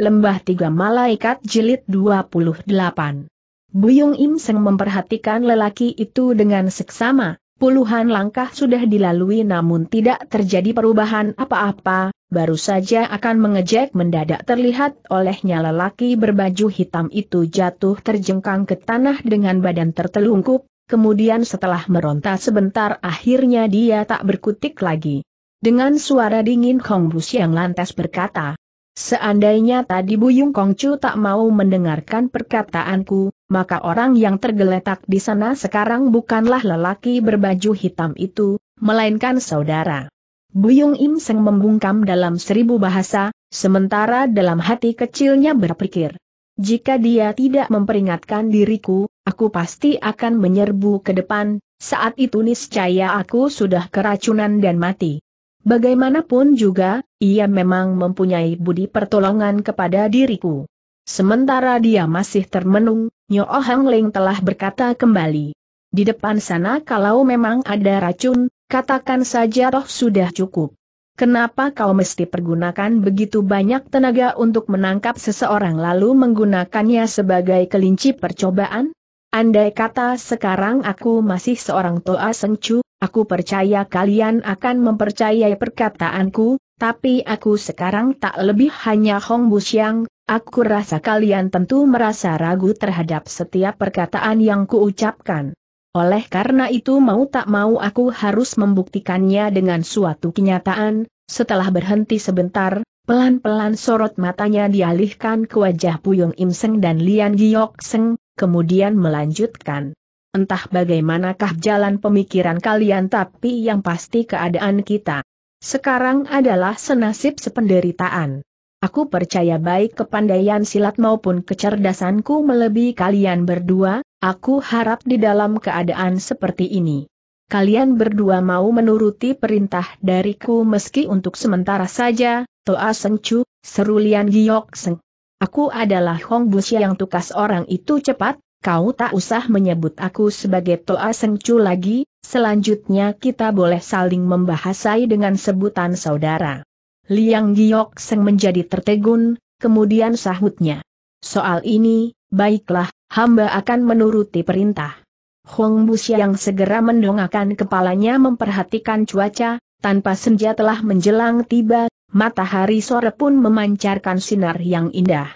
Lembah Tiga Malaikat Jilid 28 Buyung Im Seng memperhatikan lelaki itu dengan seksama, puluhan langkah sudah dilalui namun tidak terjadi perubahan apa-apa, baru saja akan mengejek mendadak terlihat olehnya lelaki berbaju hitam itu jatuh terjengkang ke tanah dengan badan tertelungkup, kemudian setelah meronta sebentar akhirnya dia tak berkutik lagi. Dengan suara dingin Kong Bus yang lantas berkata, Seandainya tadi Buyung Kongcu tak mau mendengarkan perkataanku, maka orang yang tergeletak di sana sekarang bukanlah lelaki berbaju hitam itu, melainkan saudara. Buyung Im Seng membungkam dalam seribu bahasa, sementara dalam hati kecilnya berpikir. Jika dia tidak memperingatkan diriku, aku pasti akan menyerbu ke depan, saat itu niscaya aku sudah keracunan dan mati. Bagaimanapun juga, ia memang mempunyai budi pertolongan kepada diriku. Sementara dia masih termenung, Nyo oh Hang Ling telah berkata kembali. Di depan sana kalau memang ada racun, katakan saja toh sudah cukup. Kenapa kau mesti pergunakan begitu banyak tenaga untuk menangkap seseorang lalu menggunakannya sebagai kelinci percobaan? Andai kata sekarang aku masih seorang Toa Sengcu, Aku percaya kalian akan mempercayai perkataanku, tapi aku sekarang tak lebih hanya Hong Busyang, aku rasa kalian tentu merasa ragu terhadap setiap perkataan yang kuucapkan. Oleh karena itu mau tak mau aku harus membuktikannya dengan suatu kenyataan, setelah berhenti sebentar, pelan-pelan sorot matanya dialihkan ke wajah Puyung Im dan Lian Giok Seng, kemudian melanjutkan. Entah bagaimanakah jalan pemikiran kalian tapi yang pasti keadaan kita. Sekarang adalah senasib sependeritaan. Aku percaya baik kepandaian silat maupun kecerdasanku melebihi kalian berdua, aku harap di dalam keadaan seperti ini. Kalian berdua mau menuruti perintah dariku meski untuk sementara saja, Toa Sengcu, serulian Giyok Seng. Aku adalah Hong Busia yang tukas orang itu cepat, kau tak usah menyebut aku sebagai Toa Sengcu lagi, selanjutnya kita boleh saling membahasai dengan sebutan saudara. Liang Giok Seng menjadi tertegun, kemudian sahutnya. Soal ini, baiklah, hamba akan menuruti perintah. Hong Bus yang segera mendongakkan kepalanya memperhatikan cuaca, tanpa senja telah menjelang tiba, matahari sore pun memancarkan sinar yang indah.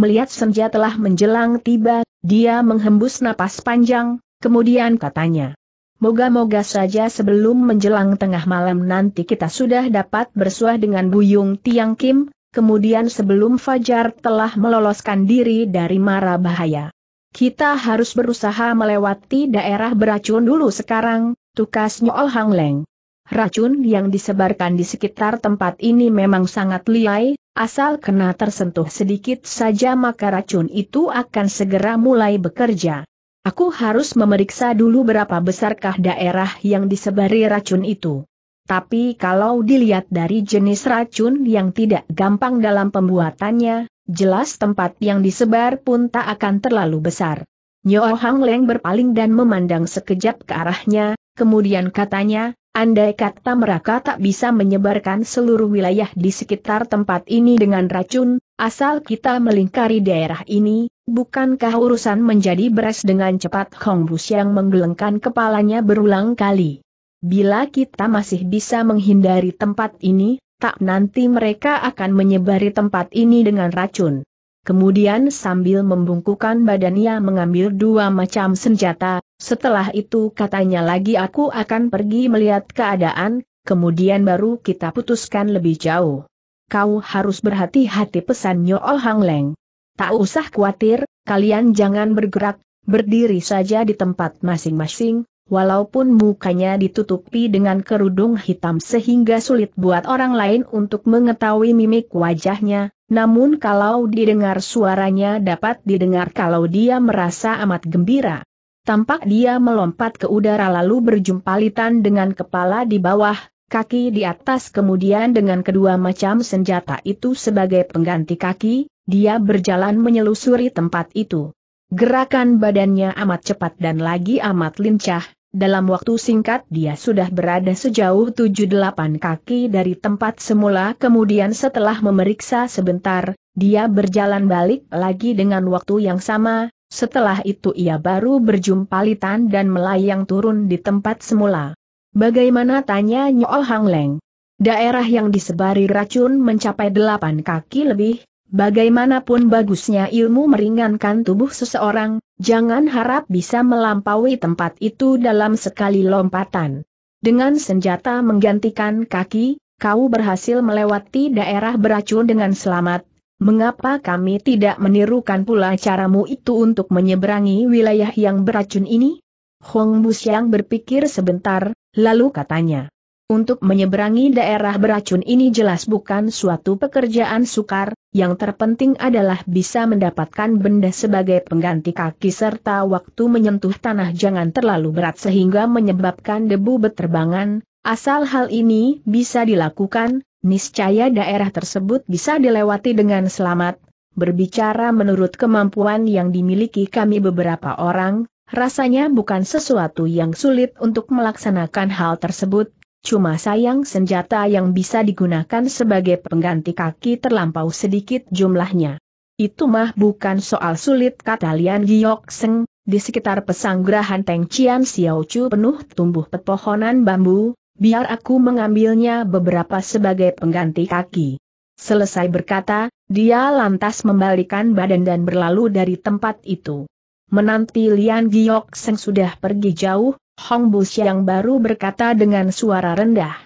Melihat senja telah menjelang tiba, dia menghembus napas panjang, kemudian katanya. Moga-moga saja sebelum menjelang tengah malam nanti kita sudah dapat bersuah dengan Buyung Tiang Kim, kemudian sebelum Fajar telah meloloskan diri dari mara bahaya. Kita harus berusaha melewati daerah beracun dulu sekarang, tukas Nyool Hang Leng. Racun yang disebarkan di sekitar tempat ini memang sangat liai, asal kena tersentuh sedikit saja maka racun itu akan segera mulai bekerja. Aku harus memeriksa dulu berapa besarkah daerah yang disebari racun itu. Tapi kalau dilihat dari jenis racun yang tidak gampang dalam pembuatannya, jelas tempat yang disebar pun tak akan terlalu besar. Nyo Hang Leng berpaling dan memandang sekejap ke arahnya, kemudian katanya, Andai kata mereka tak bisa menyebarkan seluruh wilayah di sekitar tempat ini dengan racun, asal kita melingkari daerah ini, bukankah urusan menjadi beres dengan cepat Hong Bus yang menggelengkan kepalanya berulang kali. Bila kita masih bisa menghindari tempat ini, tak nanti mereka akan menyebari tempat ini dengan racun. Kemudian sambil membungkukan badannya mengambil dua macam senjata, setelah itu katanya lagi aku akan pergi melihat keadaan, kemudian baru kita putuskan lebih jauh. Kau harus berhati-hati pesan Nyo oh Hang Leng. Tak usah khawatir, kalian jangan bergerak, berdiri saja di tempat masing-masing, walaupun mukanya ditutupi dengan kerudung hitam sehingga sulit buat orang lain untuk mengetahui mimik wajahnya, namun kalau didengar suaranya dapat didengar kalau dia merasa amat gembira. Tampak dia melompat ke udara lalu berjumpalitan dengan kepala di bawah, kaki di atas kemudian dengan kedua macam senjata itu sebagai pengganti kaki, dia berjalan menyelusuri tempat itu. Gerakan badannya amat cepat dan lagi amat lincah, dalam waktu singkat dia sudah berada sejauh 7-8 kaki dari tempat semula kemudian setelah memeriksa sebentar, dia berjalan balik lagi dengan waktu yang sama, setelah itu ia baru berjumpa Litan dan melayang turun di tempat semula. Bagaimana tanya Nyo Hang Leng? Daerah yang disebari racun mencapai delapan kaki lebih, Bagaimanapun bagusnya ilmu meringankan tubuh seseorang, jangan harap bisa melampaui tempat itu dalam sekali lompatan. Dengan senjata menggantikan kaki, kau berhasil melewati daerah beracun dengan selamat. Mengapa kami tidak menirukan pula caramu itu untuk menyeberangi wilayah yang beracun ini? Hong Busyang berpikir sebentar, lalu katanya. Untuk menyeberangi daerah beracun ini jelas bukan suatu pekerjaan sukar, yang terpenting adalah bisa mendapatkan benda sebagai pengganti kaki serta waktu menyentuh tanah jangan terlalu berat sehingga menyebabkan debu beterbangan, asal hal ini bisa dilakukan, niscaya daerah tersebut bisa dilewati dengan selamat. Berbicara menurut kemampuan yang dimiliki kami beberapa orang, rasanya bukan sesuatu yang sulit untuk melaksanakan hal tersebut, Cuma sayang senjata yang bisa digunakan sebagai pengganti kaki terlampau sedikit jumlahnya. Itu mah bukan soal sulit kata Lian Giok Seng, di sekitar pesanggrahan Teng Cian Xiao Chu penuh tumbuh pepohonan bambu, biar aku mengambilnya beberapa sebagai pengganti kaki. Selesai berkata, dia lantas membalikan badan dan berlalu dari tempat itu. Menanti Lian Giok Seng sudah pergi jauh, Hong Bus yang baru berkata dengan suara rendah.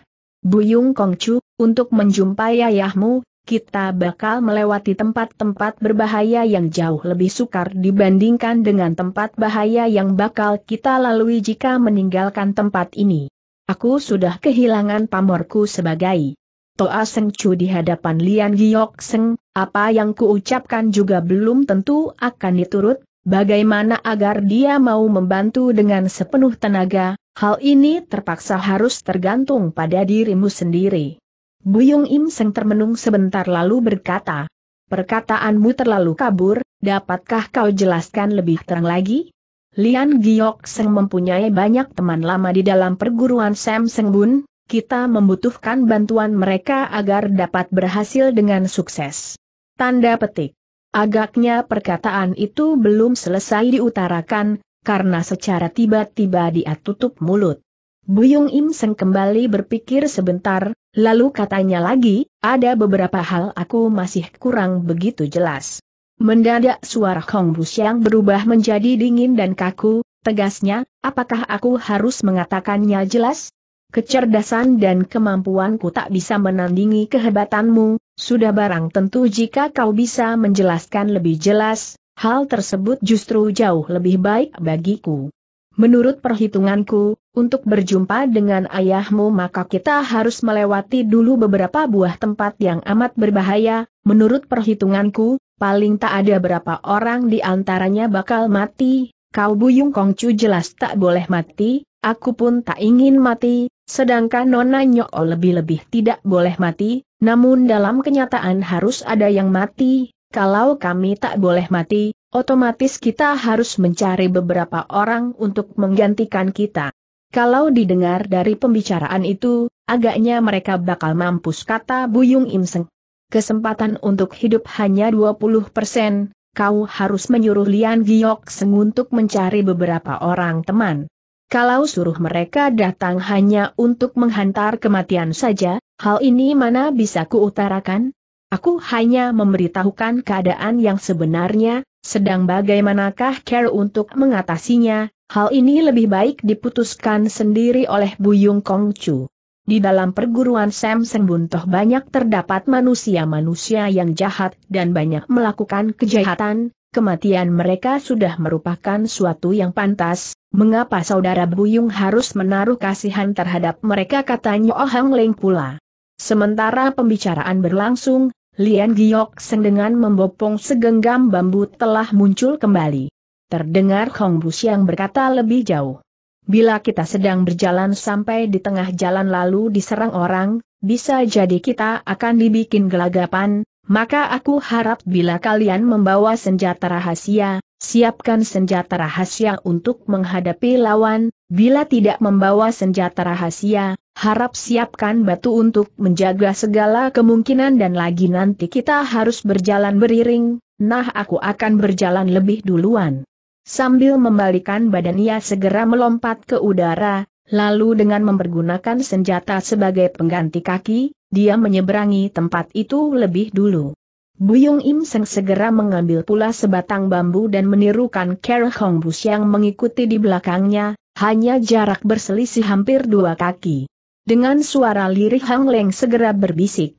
Buyung Chu, untuk menjumpai ayahmu, kita bakal melewati tempat-tempat berbahaya yang jauh lebih sukar dibandingkan dengan tempat bahaya yang bakal kita lalui jika meninggalkan tempat ini. Aku sudah kehilangan pamorku sebagai Toa Seng Chu di hadapan Lian Giok Seng, apa yang kuucapkan juga belum tentu akan diturut, Bagaimana agar dia mau membantu dengan sepenuh tenaga, hal ini terpaksa harus tergantung pada dirimu sendiri. Buyung Im Seng termenung sebentar lalu berkata, Perkataanmu terlalu kabur, dapatkah kau jelaskan lebih terang lagi? Lian Giok Seng mempunyai banyak teman lama di dalam perguruan Sam Seng Bun, kita membutuhkan bantuan mereka agar dapat berhasil dengan sukses. Tanda petik. Agaknya perkataan itu belum selesai diutarakan, karena secara tiba-tiba dia tutup mulut. Buyung Im Seng kembali berpikir sebentar, lalu katanya lagi, ada beberapa hal aku masih kurang begitu jelas. Mendadak suara Hong yang berubah menjadi dingin dan kaku, tegasnya, apakah aku harus mengatakannya jelas? Kecerdasan dan kemampuanku tak bisa menandingi kehebatanmu, sudah barang tentu jika kau bisa menjelaskan lebih jelas, hal tersebut justru jauh lebih baik bagiku. Menurut perhitunganku, untuk berjumpa dengan ayahmu maka kita harus melewati dulu beberapa buah tempat yang amat berbahaya, menurut perhitunganku, paling tak ada berapa orang di antaranya bakal mati, kau Buyung Kongcu jelas tak boleh mati, aku pun tak ingin mati, sedangkan Nona Nyok lebih-lebih tidak boleh mati, namun dalam kenyataan harus ada yang mati, kalau kami tak boleh mati, otomatis kita harus mencari beberapa orang untuk menggantikan kita. Kalau didengar dari pembicaraan itu, agaknya mereka bakal mampus kata Buyung Imseng. Kesempatan untuk hidup hanya 20 persen, kau harus menyuruh Lian Giok Seng untuk mencari beberapa orang teman. Kalau suruh mereka datang hanya untuk menghantar kematian saja, hal ini mana bisa kuutarakan? Aku hanya memberitahukan keadaan yang sebenarnya, sedang bagaimanakah care untuk mengatasinya, hal ini lebih baik diputuskan sendiri oleh Buyung Kongcu. Di dalam perguruan Sam Senbuntoh banyak terdapat manusia-manusia yang jahat dan banyak melakukan kejahatan, kematian mereka sudah merupakan suatu yang pantas, mengapa saudara Buyung harus menaruh kasihan terhadap mereka katanya Oh Hang Leng pula. Sementara pembicaraan berlangsung, Lian Giok Seng dengan membopong segenggam bambu telah muncul kembali. Terdengar Hong Bus yang berkata lebih jauh. Bila kita sedang berjalan sampai di tengah jalan lalu diserang orang, bisa jadi kita akan dibikin gelagapan, maka aku harap bila kalian membawa senjata rahasia, siapkan senjata rahasia untuk menghadapi lawan, bila tidak membawa senjata rahasia, harap siapkan batu untuk menjaga segala kemungkinan dan lagi nanti kita harus berjalan beriring, nah aku akan berjalan lebih duluan. Sambil membalikan badan ia segera melompat ke udara, lalu dengan mempergunakan senjata sebagai pengganti kaki, dia menyeberangi tempat itu lebih dulu. Buyung Im Seng segera mengambil pula sebatang bambu dan menirukan Ker Hong Bus yang mengikuti di belakangnya, hanya jarak berselisih hampir dua kaki. Dengan suara lirih Hang Leng segera berbisik.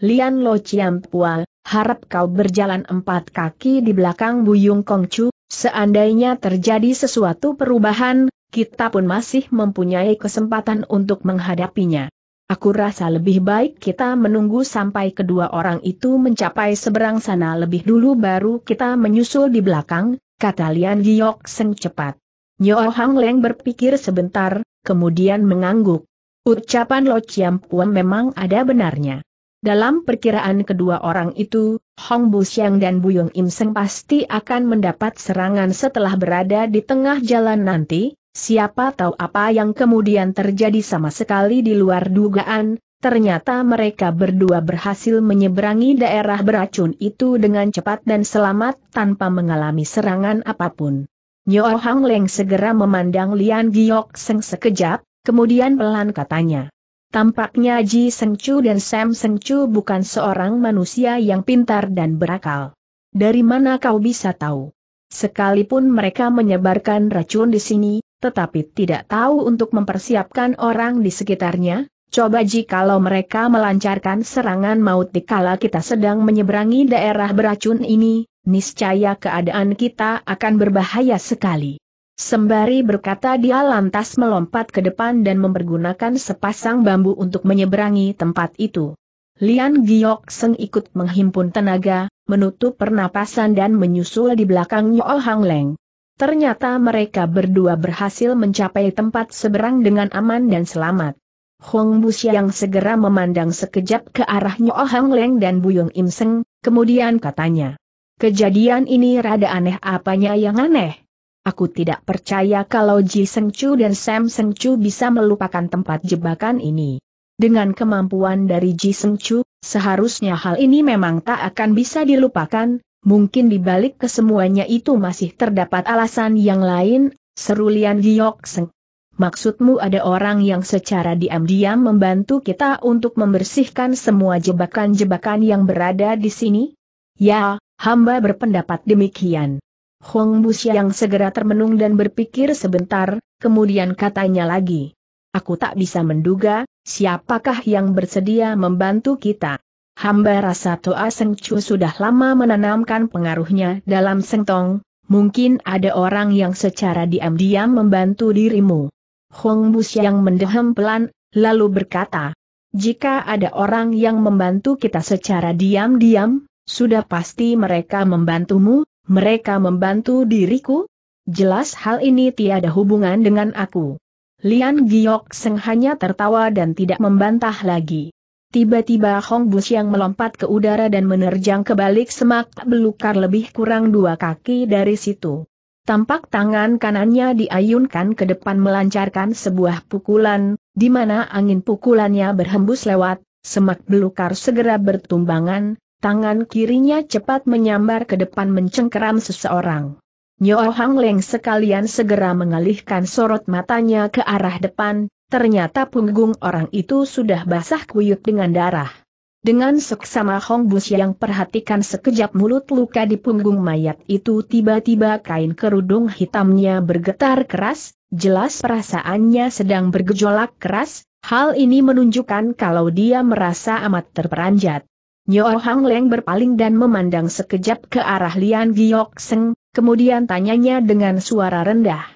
Lian Lo Chiam Pua, harap kau berjalan empat kaki di belakang Buyung Chu. Seandainya terjadi sesuatu perubahan, kita pun masih mempunyai kesempatan untuk menghadapinya. Aku rasa lebih baik kita menunggu sampai kedua orang itu mencapai seberang sana lebih dulu baru kita menyusul di belakang, kata Lian Giok Seng cepat. Nyo Hang Leng berpikir sebentar, kemudian mengangguk. Ucapan Lo Chiam Puan memang ada benarnya. Dalam perkiraan kedua orang itu, Hong Siang dan Buyung Im Seng pasti akan mendapat serangan setelah berada di tengah jalan nanti, siapa tahu apa yang kemudian terjadi sama sekali di luar dugaan, ternyata mereka berdua berhasil menyeberangi daerah beracun itu dengan cepat dan selamat tanpa mengalami serangan apapun. Nyo Hang Leng segera memandang Lian Giok Seng sekejap, kemudian pelan katanya. Tampaknya Ji Seng dan Sam Seng bukan seorang manusia yang pintar dan berakal. Dari mana kau bisa tahu? Sekalipun mereka menyebarkan racun di sini, tetapi tidak tahu untuk mempersiapkan orang di sekitarnya, coba Ji kalau mereka melancarkan serangan maut dikala kita sedang menyeberangi daerah beracun ini, niscaya keadaan kita akan berbahaya sekali. Sembari berkata dia lantas melompat ke depan dan mempergunakan sepasang bambu untuk menyeberangi tempat itu. Lian Giok Seng ikut menghimpun tenaga, menutup pernapasan dan menyusul di belakang Yo Hang Leng. Ternyata mereka berdua berhasil mencapai tempat seberang dengan aman dan selamat. Hong Bus yang segera memandang sekejap ke arah Nyo Hang Leng dan Buyung Im Seng, kemudian katanya. Kejadian ini rada aneh apanya yang aneh? Aku tidak percaya kalau Ji Seng Chu dan Sam Seng Chu bisa melupakan tempat jebakan ini. Dengan kemampuan dari Ji Seng Chu, seharusnya hal ini memang tak akan bisa dilupakan, mungkin dibalik kesemuanya itu masih terdapat alasan yang lain, seru Lian Giok Seng. Maksudmu ada orang yang secara diam-diam membantu kita untuk membersihkan semua jebakan-jebakan yang berada di sini? Ya, hamba berpendapat demikian. Hong Busiang yang segera termenung dan berpikir sebentar, kemudian katanya lagi. Aku tak bisa menduga, siapakah yang bersedia membantu kita. Hamba rasa Toa Seng Chu sudah lama menanamkan pengaruhnya dalam Sengtong, mungkin ada orang yang secara diam-diam membantu dirimu. Hong Busiang yang mendehem pelan, lalu berkata, jika ada orang yang membantu kita secara diam-diam, sudah pasti mereka membantumu, mereka membantu diriku? Jelas hal ini tiada hubungan dengan aku. Lian Giok Seng hanya tertawa dan tidak membantah lagi. Tiba-tiba Hong Bus yang melompat ke udara dan menerjang ke balik semak belukar lebih kurang dua kaki dari situ. Tampak tangan kanannya diayunkan ke depan melancarkan sebuah pukulan, di mana angin pukulannya berhembus lewat, semak belukar segera bertumbangan, Tangan kirinya cepat menyambar ke depan mencengkeram seseorang. Nyo Hang Leng sekalian segera mengalihkan sorot matanya ke arah depan, ternyata punggung orang itu sudah basah kuyuk dengan darah. Dengan seksama Hong Bus yang perhatikan sekejap mulut luka di punggung mayat itu tiba-tiba kain kerudung hitamnya bergetar keras, jelas perasaannya sedang bergejolak keras, hal ini menunjukkan kalau dia merasa amat terperanjat. Nyo Hang Leng berpaling dan memandang sekejap ke arah Lian Giok Seng, kemudian tanyanya dengan suara rendah.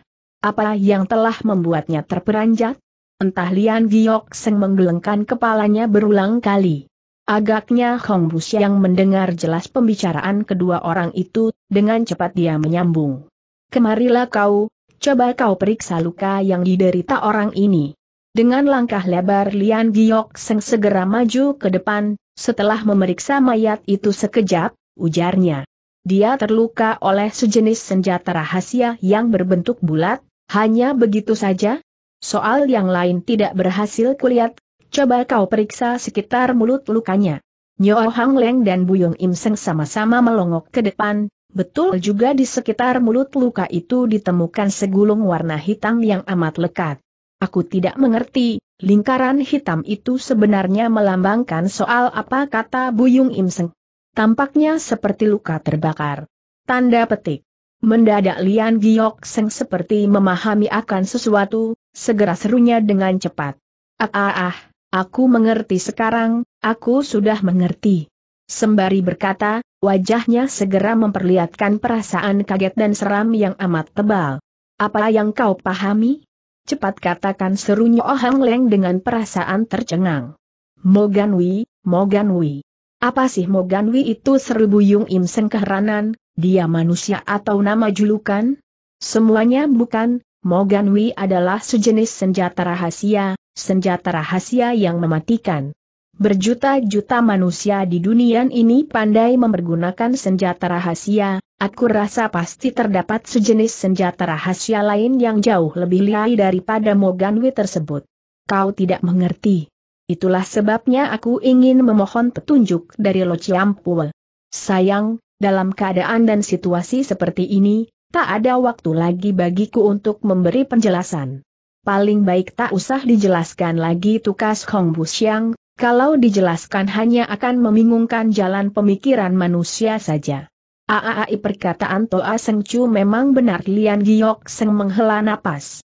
Apa yang telah membuatnya terperanjat? Entah Lian Giok Seng menggelengkan kepalanya berulang kali. Agaknya Hong Bus yang mendengar jelas pembicaraan kedua orang itu, dengan cepat dia menyambung. Kemarilah kau, coba kau periksa luka yang diderita orang ini. Dengan langkah lebar Lian Giok Seng segera maju ke depan, setelah memeriksa mayat itu sekejap, ujarnya. Dia terluka oleh sejenis senjata rahasia yang berbentuk bulat, hanya begitu saja? Soal yang lain tidak berhasil kulihat, coba kau periksa sekitar mulut lukanya. Nyo Hang Leng dan Bu Buyong Im Seng sama-sama melongok ke depan, betul juga di sekitar mulut luka itu ditemukan segulung warna hitam yang amat lekat. Aku tidak mengerti, lingkaran hitam itu sebenarnya melambangkan soal apa kata Buyung Imseng. Tampaknya seperti luka terbakar. Tanda petik. Mendadak Lian Giok Seng seperti memahami akan sesuatu, segera serunya dengan cepat. Ah ah ah, aku mengerti sekarang, aku sudah mengerti. Sembari berkata, wajahnya segera memperlihatkan perasaan kaget dan seram yang amat tebal. Apa yang kau pahami? cepat katakan serunya Oh Hang Leng dengan perasaan tercengang. Moganwi, Moganwi. Apa sih Moganwi itu seru Yung Im Seng keheranan, dia manusia atau nama julukan? Semuanya bukan, Moganwi adalah sejenis senjata rahasia, senjata rahasia yang mematikan. Berjuta-juta manusia di dunia ini pandai mempergunakan senjata rahasia, Aku rasa pasti terdapat sejenis senjata rahasia lain yang jauh lebih liai daripada Moganwi tersebut. Kau tidak mengerti. Itulah sebabnya aku ingin memohon petunjuk dari Lo Chiampul. Sayang, dalam keadaan dan situasi seperti ini, tak ada waktu lagi bagiku untuk memberi penjelasan. Paling baik tak usah dijelaskan lagi tukas Hong Busiang. kalau dijelaskan hanya akan membingungkan jalan pemikiran manusia saja. Aaai perkataan Toa Seng Chu memang benar Lian Giok Seng menghela napas.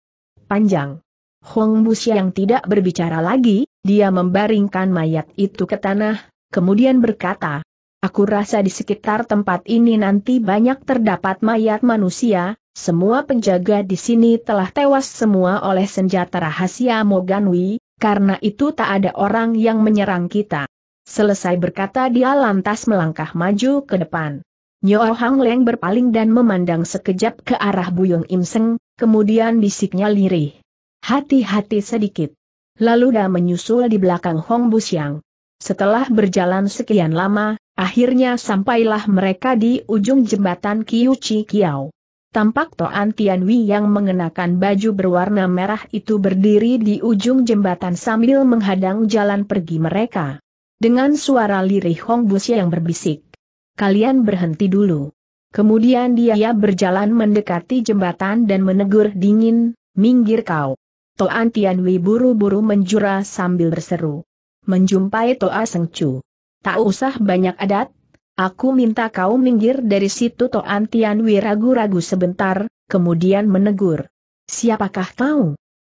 Panjang. Hong Bus yang tidak berbicara lagi, dia membaringkan mayat itu ke tanah, kemudian berkata, Aku rasa di sekitar tempat ini nanti banyak terdapat mayat manusia, semua penjaga di sini telah tewas semua oleh senjata rahasia Moganwi, karena itu tak ada orang yang menyerang kita. Selesai berkata dia lantas melangkah maju ke depan. Nyo Hang Leng berpaling dan memandang sekejap ke arah Buyung Im Seng, kemudian bisiknya lirih. Hati-hati sedikit. Lalu dia menyusul di belakang Hong Busiang. Setelah berjalan sekian lama, akhirnya sampailah mereka di ujung jembatan Kiu Chi Kiao. Tampak Toan Wei yang mengenakan baju berwarna merah itu berdiri di ujung jembatan sambil menghadang jalan pergi mereka. Dengan suara lirih Hong Busiang yang berbisik, kalian berhenti dulu. Kemudian dia berjalan mendekati jembatan dan menegur dingin, minggir kau. Toan Tianwi buru-buru menjura sambil berseru. Menjumpai Toa Sengcu. Tak usah banyak adat, aku minta kau minggir dari situ Toan Tianwi ragu-ragu sebentar, kemudian menegur. Siapakah kau?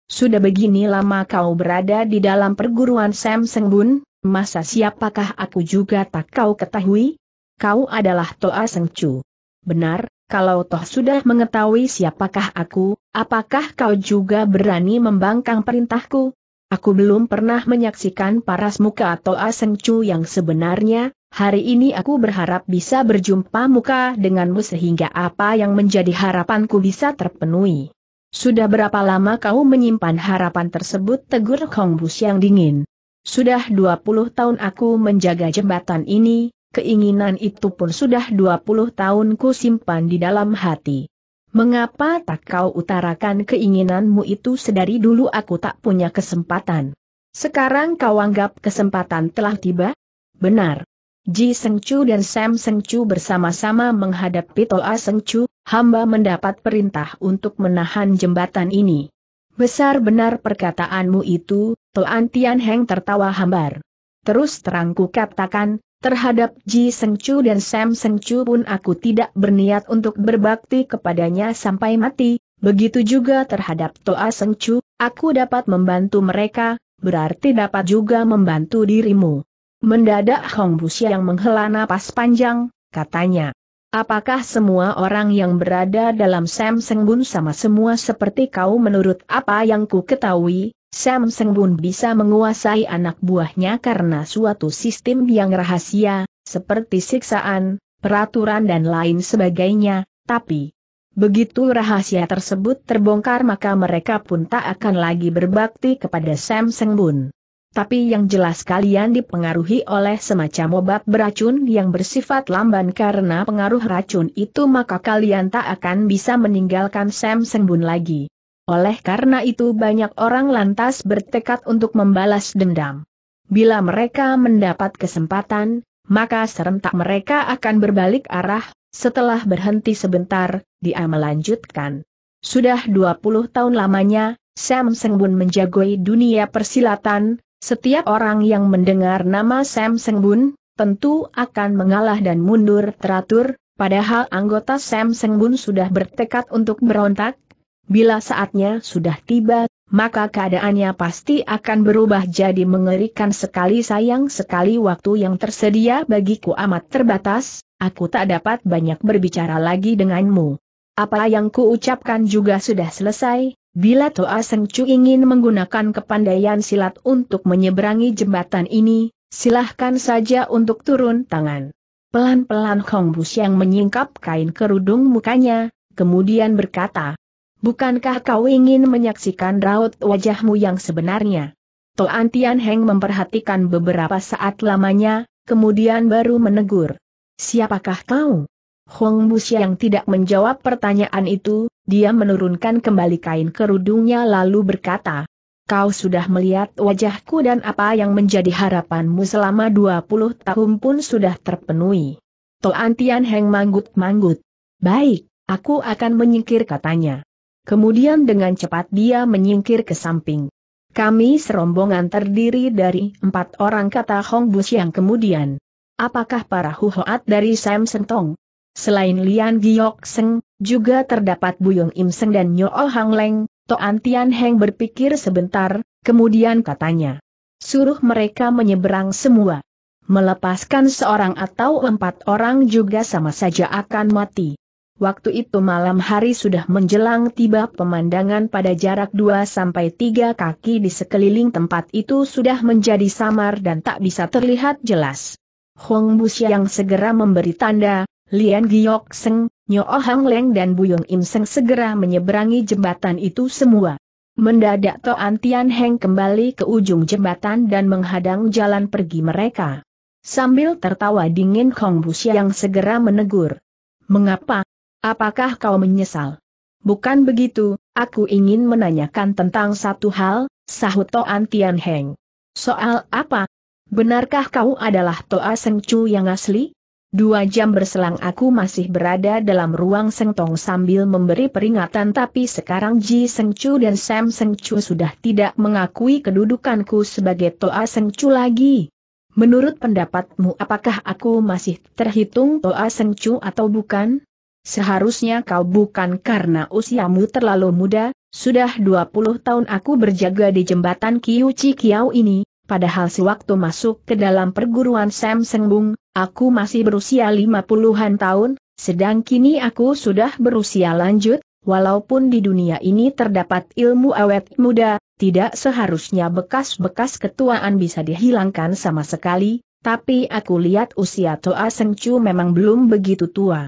Sudah begini lama kau berada di dalam perguruan Sam Sengbun, masa siapakah aku juga tak kau ketahui? kau adalah Toa Sengcu. Benar, kalau toh sudah mengetahui siapakah aku, apakah kau juga berani membangkang perintahku? Aku belum pernah menyaksikan paras muka Toa Sengcu yang sebenarnya, hari ini aku berharap bisa berjumpa muka denganmu sehingga apa yang menjadi harapanku bisa terpenuhi. Sudah berapa lama kau menyimpan harapan tersebut tegur Kongbus yang dingin. Sudah 20 tahun aku menjaga jembatan ini, keinginan itu pun sudah 20 tahun ku simpan di dalam hati. Mengapa tak kau utarakan keinginanmu itu sedari dulu aku tak punya kesempatan? Sekarang kau anggap kesempatan telah tiba? Benar. Ji Sengcu dan Sam Sengcu bersama-sama menghadapi Toa Chu, hamba mendapat perintah untuk menahan jembatan ini. Besar benar perkataanmu itu, Toa Tian Heng tertawa hambar. Terus terangku katakan, Terhadap Ji Seng Chu dan Sam Seng Chu pun aku tidak berniat untuk berbakti kepadanya sampai mati, begitu juga terhadap Toa Seng Chu, aku dapat membantu mereka, berarti dapat juga membantu dirimu. Mendadak Hong Busia yang menghela napas panjang, katanya. Apakah semua orang yang berada dalam Sam Bun sama semua seperti kau menurut apa yang ku ketahui? Sam Sengbun bisa menguasai anak buahnya karena suatu sistem yang rahasia, seperti siksaan, peraturan dan lain sebagainya, tapi begitu rahasia tersebut terbongkar maka mereka pun tak akan lagi berbakti kepada Sam Sengbun. Tapi yang jelas kalian dipengaruhi oleh semacam obat beracun yang bersifat lamban karena pengaruh racun itu maka kalian tak akan bisa meninggalkan Sam Sengbun lagi. Oleh karena itu banyak orang lantas bertekad untuk membalas dendam. Bila mereka mendapat kesempatan, maka serentak mereka akan berbalik arah, setelah berhenti sebentar, dia melanjutkan. Sudah 20 tahun lamanya, Sam Sung-bun menjagoi dunia persilatan, setiap orang yang mendengar nama Sam Sung-bun tentu akan mengalah dan mundur teratur, padahal anggota Sam Sung-bun sudah bertekad untuk berontak, Bila saatnya sudah tiba, maka keadaannya pasti akan berubah jadi mengerikan sekali sayang sekali waktu yang tersedia bagiku amat terbatas, aku tak dapat banyak berbicara lagi denganmu. Apa yang kuucapkan juga sudah selesai, bila Toa Seng Chu ingin menggunakan kepandaian silat untuk menyeberangi jembatan ini, silahkan saja untuk turun tangan. Pelan-pelan Hong Bus yang menyingkap kain kerudung mukanya, kemudian berkata, Bukankah kau ingin menyaksikan raut wajahmu yang sebenarnya? Toan Tian Heng memperhatikan beberapa saat lamanya, kemudian baru menegur. Siapakah kau? Hong Busia yang tidak menjawab pertanyaan itu, dia menurunkan kembali kain kerudungnya lalu berkata, Kau sudah melihat wajahku dan apa yang menjadi harapanmu selama 20 tahun pun sudah terpenuhi. Toan Tian Heng manggut-manggut. Baik, aku akan menyingkir katanya. Kemudian dengan cepat dia menyingkir ke samping. Kami serombongan terdiri dari empat orang kata Hong Bus yang kemudian. Apakah para huhoat dari Sam Sentong? Selain Lian Giok Seng, juga terdapat Buyong Im Seng dan Nyo oh Hang Leng, Toan Tian Heng berpikir sebentar, kemudian katanya. Suruh mereka menyeberang semua. Melepaskan seorang atau empat orang juga sama saja akan mati. Waktu itu malam hari sudah menjelang tiba pemandangan pada jarak 2 3 kaki di sekeliling tempat itu sudah menjadi samar dan tak bisa terlihat jelas. Hong Busya yang segera memberi tanda, Lian Giok Seng, Nyo oh Hang Leng dan Buyung Im Seng segera menyeberangi jembatan itu semua. Mendadak Toan Tian Heng kembali ke ujung jembatan dan menghadang jalan pergi mereka. Sambil tertawa dingin Hong Busya yang segera menegur. Mengapa, Apakah kau menyesal? Bukan begitu, aku ingin menanyakan tentang satu hal, sahut Toan Tian Heng. Soal apa? Benarkah kau adalah Toa Seng Chu yang asli? Dua jam berselang aku masih berada dalam ruang Tong sambil memberi peringatan tapi sekarang Ji Seng Chu dan Sam Seng Chu sudah tidak mengakui kedudukanku sebagai Toa Seng Chu lagi. Menurut pendapatmu apakah aku masih terhitung Toa Seng Chu atau bukan? Seharusnya kau bukan karena usiamu terlalu muda, sudah 20 tahun aku berjaga di jembatan Kiuchi Kiau ini, padahal sewaktu masuk ke dalam perguruan Sam Sengbung, aku masih berusia 50-an tahun, sedang kini aku sudah berusia lanjut, walaupun di dunia ini terdapat ilmu awet muda, tidak seharusnya bekas-bekas ketuaan bisa dihilangkan sama sekali, tapi aku lihat usia Toa Sengcu memang belum begitu tua.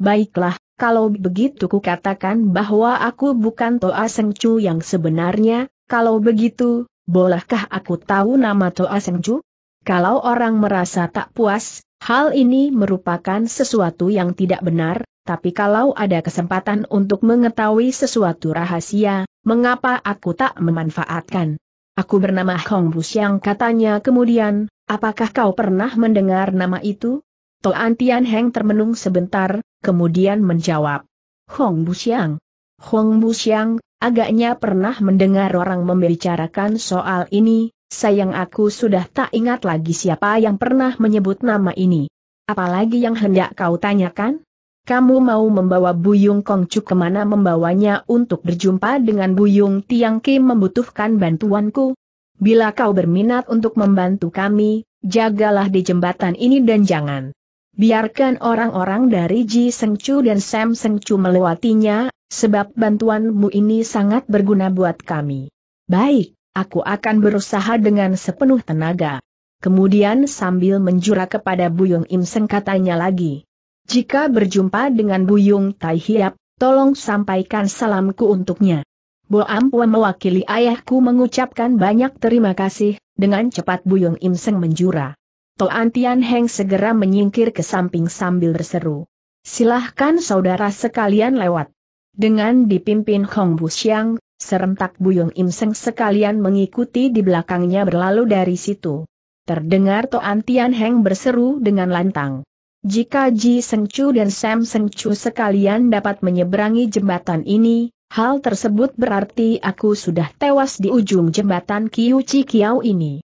Baiklah, kalau begitu ku katakan bahwa aku bukan Toa Sengcu yang sebenarnya, kalau begitu, bolehkah aku tahu nama Toa Sengcu? Kalau orang merasa tak puas, hal ini merupakan sesuatu yang tidak benar, tapi kalau ada kesempatan untuk mengetahui sesuatu rahasia, mengapa aku tak memanfaatkan? Aku bernama Hong Bus yang katanya kemudian, apakah kau pernah mendengar nama itu? Toan Tian Heng termenung sebentar, kemudian menjawab. Hong Buxiang. Hong Buxiang, agaknya pernah mendengar orang membicarakan soal ini, sayang aku sudah tak ingat lagi siapa yang pernah menyebut nama ini. Apalagi yang hendak kau tanyakan? Kamu mau membawa Buyung Kongcu kemana membawanya untuk berjumpa dengan Buyung Tiang Kim membutuhkan bantuanku? Bila kau berminat untuk membantu kami, jagalah di jembatan ini dan jangan Biarkan orang-orang dari Ji Seng dan Sam Seng melewatinya, sebab bantuanmu ini sangat berguna buat kami. Baik, aku akan berusaha dengan sepenuh tenaga. Kemudian sambil menjura kepada Buyung Im Seng katanya lagi. Jika berjumpa dengan Buyung Tai Hiap, tolong sampaikan salamku untuknya. Bo Ampua mewakili ayahku mengucapkan banyak terima kasih, dengan cepat Buyung Im Seng menjura. Toan Tian Heng segera menyingkir ke samping sambil berseru. Silahkan saudara sekalian lewat. Dengan dipimpin Hong Xiang, serentak Buyung Im Seng sekalian mengikuti di belakangnya berlalu dari situ. Terdengar Toan Tian Heng berseru dengan lantang. Jika Ji Seng Chu dan Sam Seng Chu sekalian dapat menyeberangi jembatan ini, hal tersebut berarti aku sudah tewas di ujung jembatan Kiu Chi Kiao ini.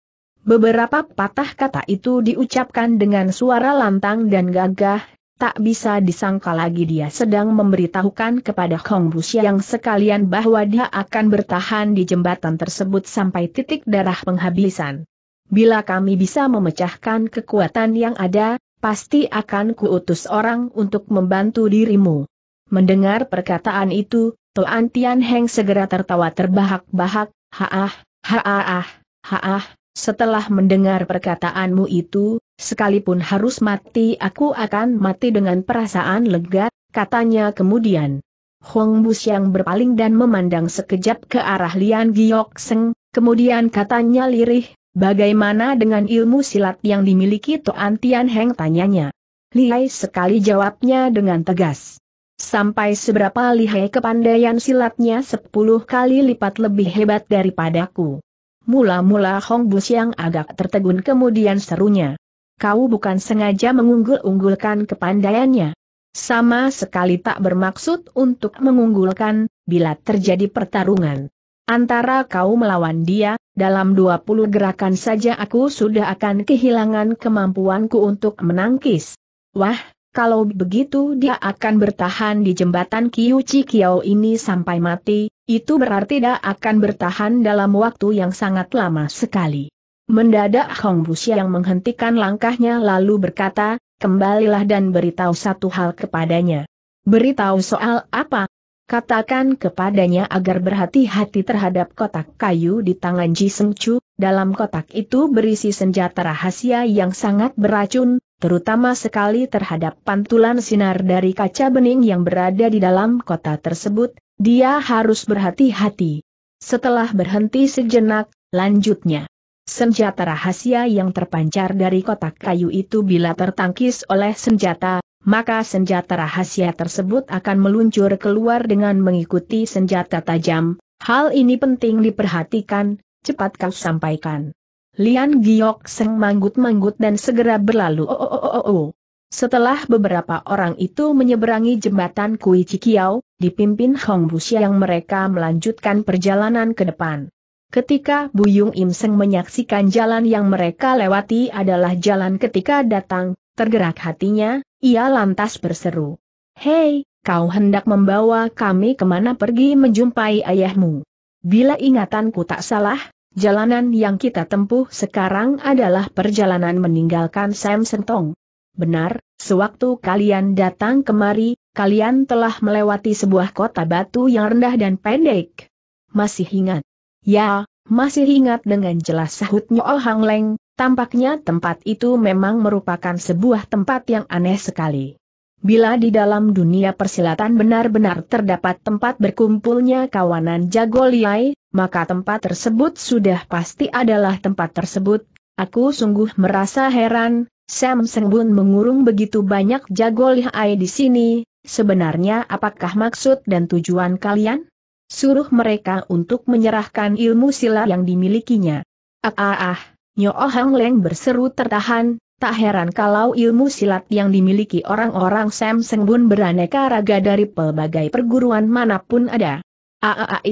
Beberapa patah kata itu diucapkan dengan suara lantang dan gagah, tak bisa disangka lagi dia sedang memberitahukan kepada Hong Bu yang sekalian bahwa dia akan bertahan di jembatan tersebut sampai titik darah penghabisan. Bila kami bisa memecahkan kekuatan yang ada, pasti akan kuutus orang untuk membantu dirimu. Mendengar perkataan itu, Toan Tian Heng segera tertawa terbahak-bahak, haah, haah, haah, setelah mendengar perkataanmu itu, sekalipun harus mati aku akan mati dengan perasaan lega, katanya kemudian. Hong Bus yang berpaling dan memandang sekejap ke arah Lian Giok Seng, kemudian katanya lirih, bagaimana dengan ilmu silat yang dimiliki Toan Tian Heng tanyanya. Lihai sekali jawabnya dengan tegas. Sampai seberapa lihai kepandaian silatnya sepuluh kali lipat lebih hebat daripadaku. Mula-mula Hong Bus yang agak tertegun kemudian serunya. Kau bukan sengaja mengunggul-unggulkan kepandaiannya. Sama sekali tak bermaksud untuk mengunggulkan, bila terjadi pertarungan. Antara kau melawan dia, dalam 20 gerakan saja aku sudah akan kehilangan kemampuanku untuk menangkis. Wah, kalau begitu dia akan bertahan di jembatan Kiyuchi Kiao ini sampai mati, itu berarti dia akan bertahan dalam waktu yang sangat lama sekali. Mendadak Hong Busia yang menghentikan langkahnya lalu berkata, kembalilah dan beritahu satu hal kepadanya. Beritahu soal apa? Katakan kepadanya agar berhati-hati terhadap kotak kayu di tangan Ji Seng Chu, dalam kotak itu berisi senjata rahasia yang sangat beracun, terutama sekali terhadap pantulan sinar dari kaca bening yang berada di dalam kota tersebut, dia harus berhati-hati. Setelah berhenti sejenak, lanjutnya. Senjata rahasia yang terpancar dari kotak kayu itu bila tertangkis oleh senjata, maka senjata rahasia tersebut akan meluncur keluar dengan mengikuti senjata tajam. Hal ini penting diperhatikan, cepat kau sampaikan. Lian Giok Seng manggut-manggut dan segera berlalu. Oh, oh, oh, oh, oh. Setelah beberapa orang itu menyeberangi jembatan Kui Cikiau, dipimpin Hong Busia yang mereka melanjutkan perjalanan ke depan. Ketika Bu Buyung Im Seng menyaksikan jalan yang mereka lewati adalah jalan ketika datang, tergerak hatinya, ia lantas berseru. Hei, kau hendak membawa kami kemana pergi menjumpai ayahmu. Bila ingatanku tak salah, Jalanan yang kita tempuh sekarang adalah perjalanan meninggalkan Sam Sentong. Benar, sewaktu kalian datang kemari, kalian telah melewati sebuah kota batu yang rendah dan pendek. Masih ingat? Ya, masih ingat dengan jelas Sahutnya Oh Hang Leng, tampaknya tempat itu memang merupakan sebuah tempat yang aneh sekali. Bila di dalam dunia persilatan benar-benar terdapat tempat berkumpulnya kawanan jago liai, maka tempat tersebut sudah pasti adalah tempat tersebut. Aku sungguh merasa heran, Sam Sengbun mengurung begitu banyak jago lihai di sini, sebenarnya apakah maksud dan tujuan kalian? Suruh mereka untuk menyerahkan ilmu sila yang dimilikinya. Ah ah ah, Nyo Hang Leng berseru tertahan, tak heran kalau ilmu silat yang dimiliki orang-orang Sam Sengbun beraneka raga dari pelbagai perguruan manapun ada. Aaai, ah, ah, ah,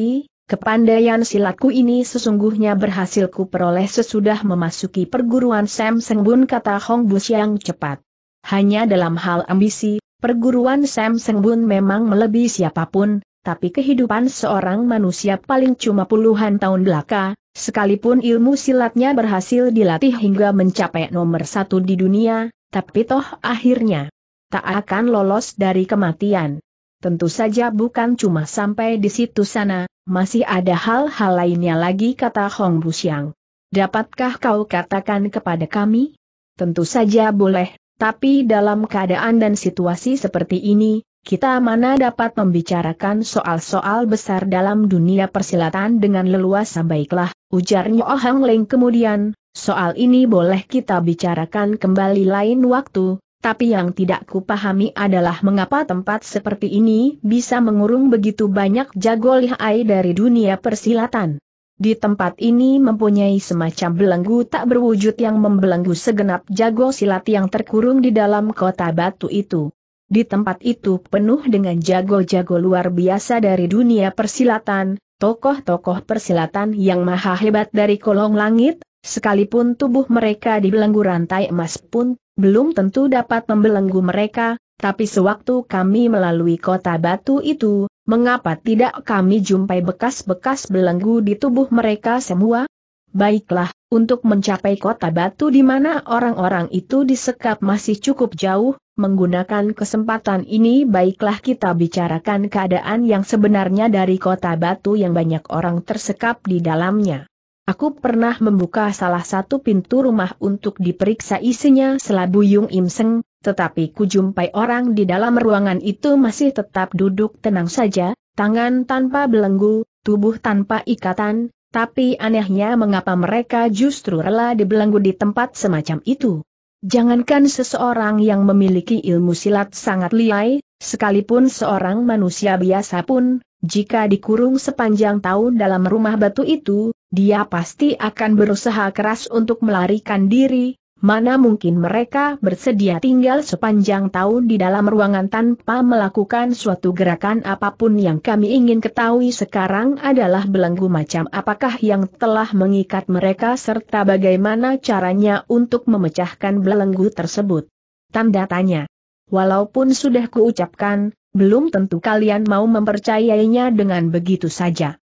Kepandaian silatku ini sesungguhnya berhasil kuperoleh sesudah memasuki perguruan Sam Seng Bun kata Hong Bus yang cepat. Hanya dalam hal ambisi, perguruan Sam Seng Bun memang melebihi siapapun, tapi kehidupan seorang manusia paling cuma puluhan tahun belaka, sekalipun ilmu silatnya berhasil dilatih hingga mencapai nomor satu di dunia, tapi toh akhirnya tak akan lolos dari kematian. Tentu saja bukan cuma sampai di situ sana, masih ada hal-hal lainnya lagi kata Hong Busyang. Dapatkah kau katakan kepada kami? Tentu saja boleh, tapi dalam keadaan dan situasi seperti ini, kita mana dapat membicarakan soal-soal besar dalam dunia persilatan dengan leluasa baiklah, ujarnya Oh Hang Leng kemudian, soal ini boleh kita bicarakan kembali lain waktu, tapi yang tidak kupahami adalah mengapa tempat seperti ini bisa mengurung begitu banyak jago lihai dari dunia persilatan. Di tempat ini mempunyai semacam belenggu tak berwujud yang membelenggu segenap jago silat yang terkurung di dalam kota batu itu. Di tempat itu penuh dengan jago-jago luar biasa dari dunia persilatan, tokoh-tokoh persilatan yang maha hebat dari kolong langit, Sekalipun tubuh mereka dibelenggu rantai emas pun, belum tentu dapat membelenggu mereka, tapi sewaktu kami melalui kota batu itu, mengapa tidak kami jumpai bekas-bekas belenggu di tubuh mereka semua? Baiklah, untuk mencapai kota batu di mana orang-orang itu disekap masih cukup jauh, menggunakan kesempatan ini baiklah kita bicarakan keadaan yang sebenarnya dari kota batu yang banyak orang tersekap di dalamnya. Aku pernah membuka salah satu pintu rumah untuk diperiksa isinya selabu Yung Im Seng, tetapi kujumpai orang di dalam ruangan itu masih tetap duduk tenang saja, tangan tanpa belenggu, tubuh tanpa ikatan, tapi anehnya mengapa mereka justru rela dibelenggu di tempat semacam itu. Jangankan seseorang yang memiliki ilmu silat sangat liai, sekalipun seorang manusia biasa pun, jika dikurung sepanjang tahun dalam rumah batu itu, dia pasti akan berusaha keras untuk melarikan diri, mana mungkin mereka bersedia tinggal sepanjang tahun di dalam ruangan tanpa melakukan suatu gerakan apapun yang kami ingin ketahui sekarang adalah belenggu macam apakah yang telah mengikat mereka serta bagaimana caranya untuk memecahkan belenggu tersebut. Tanda tanya. Walaupun sudah kuucapkan, belum tentu kalian mau mempercayainya dengan begitu saja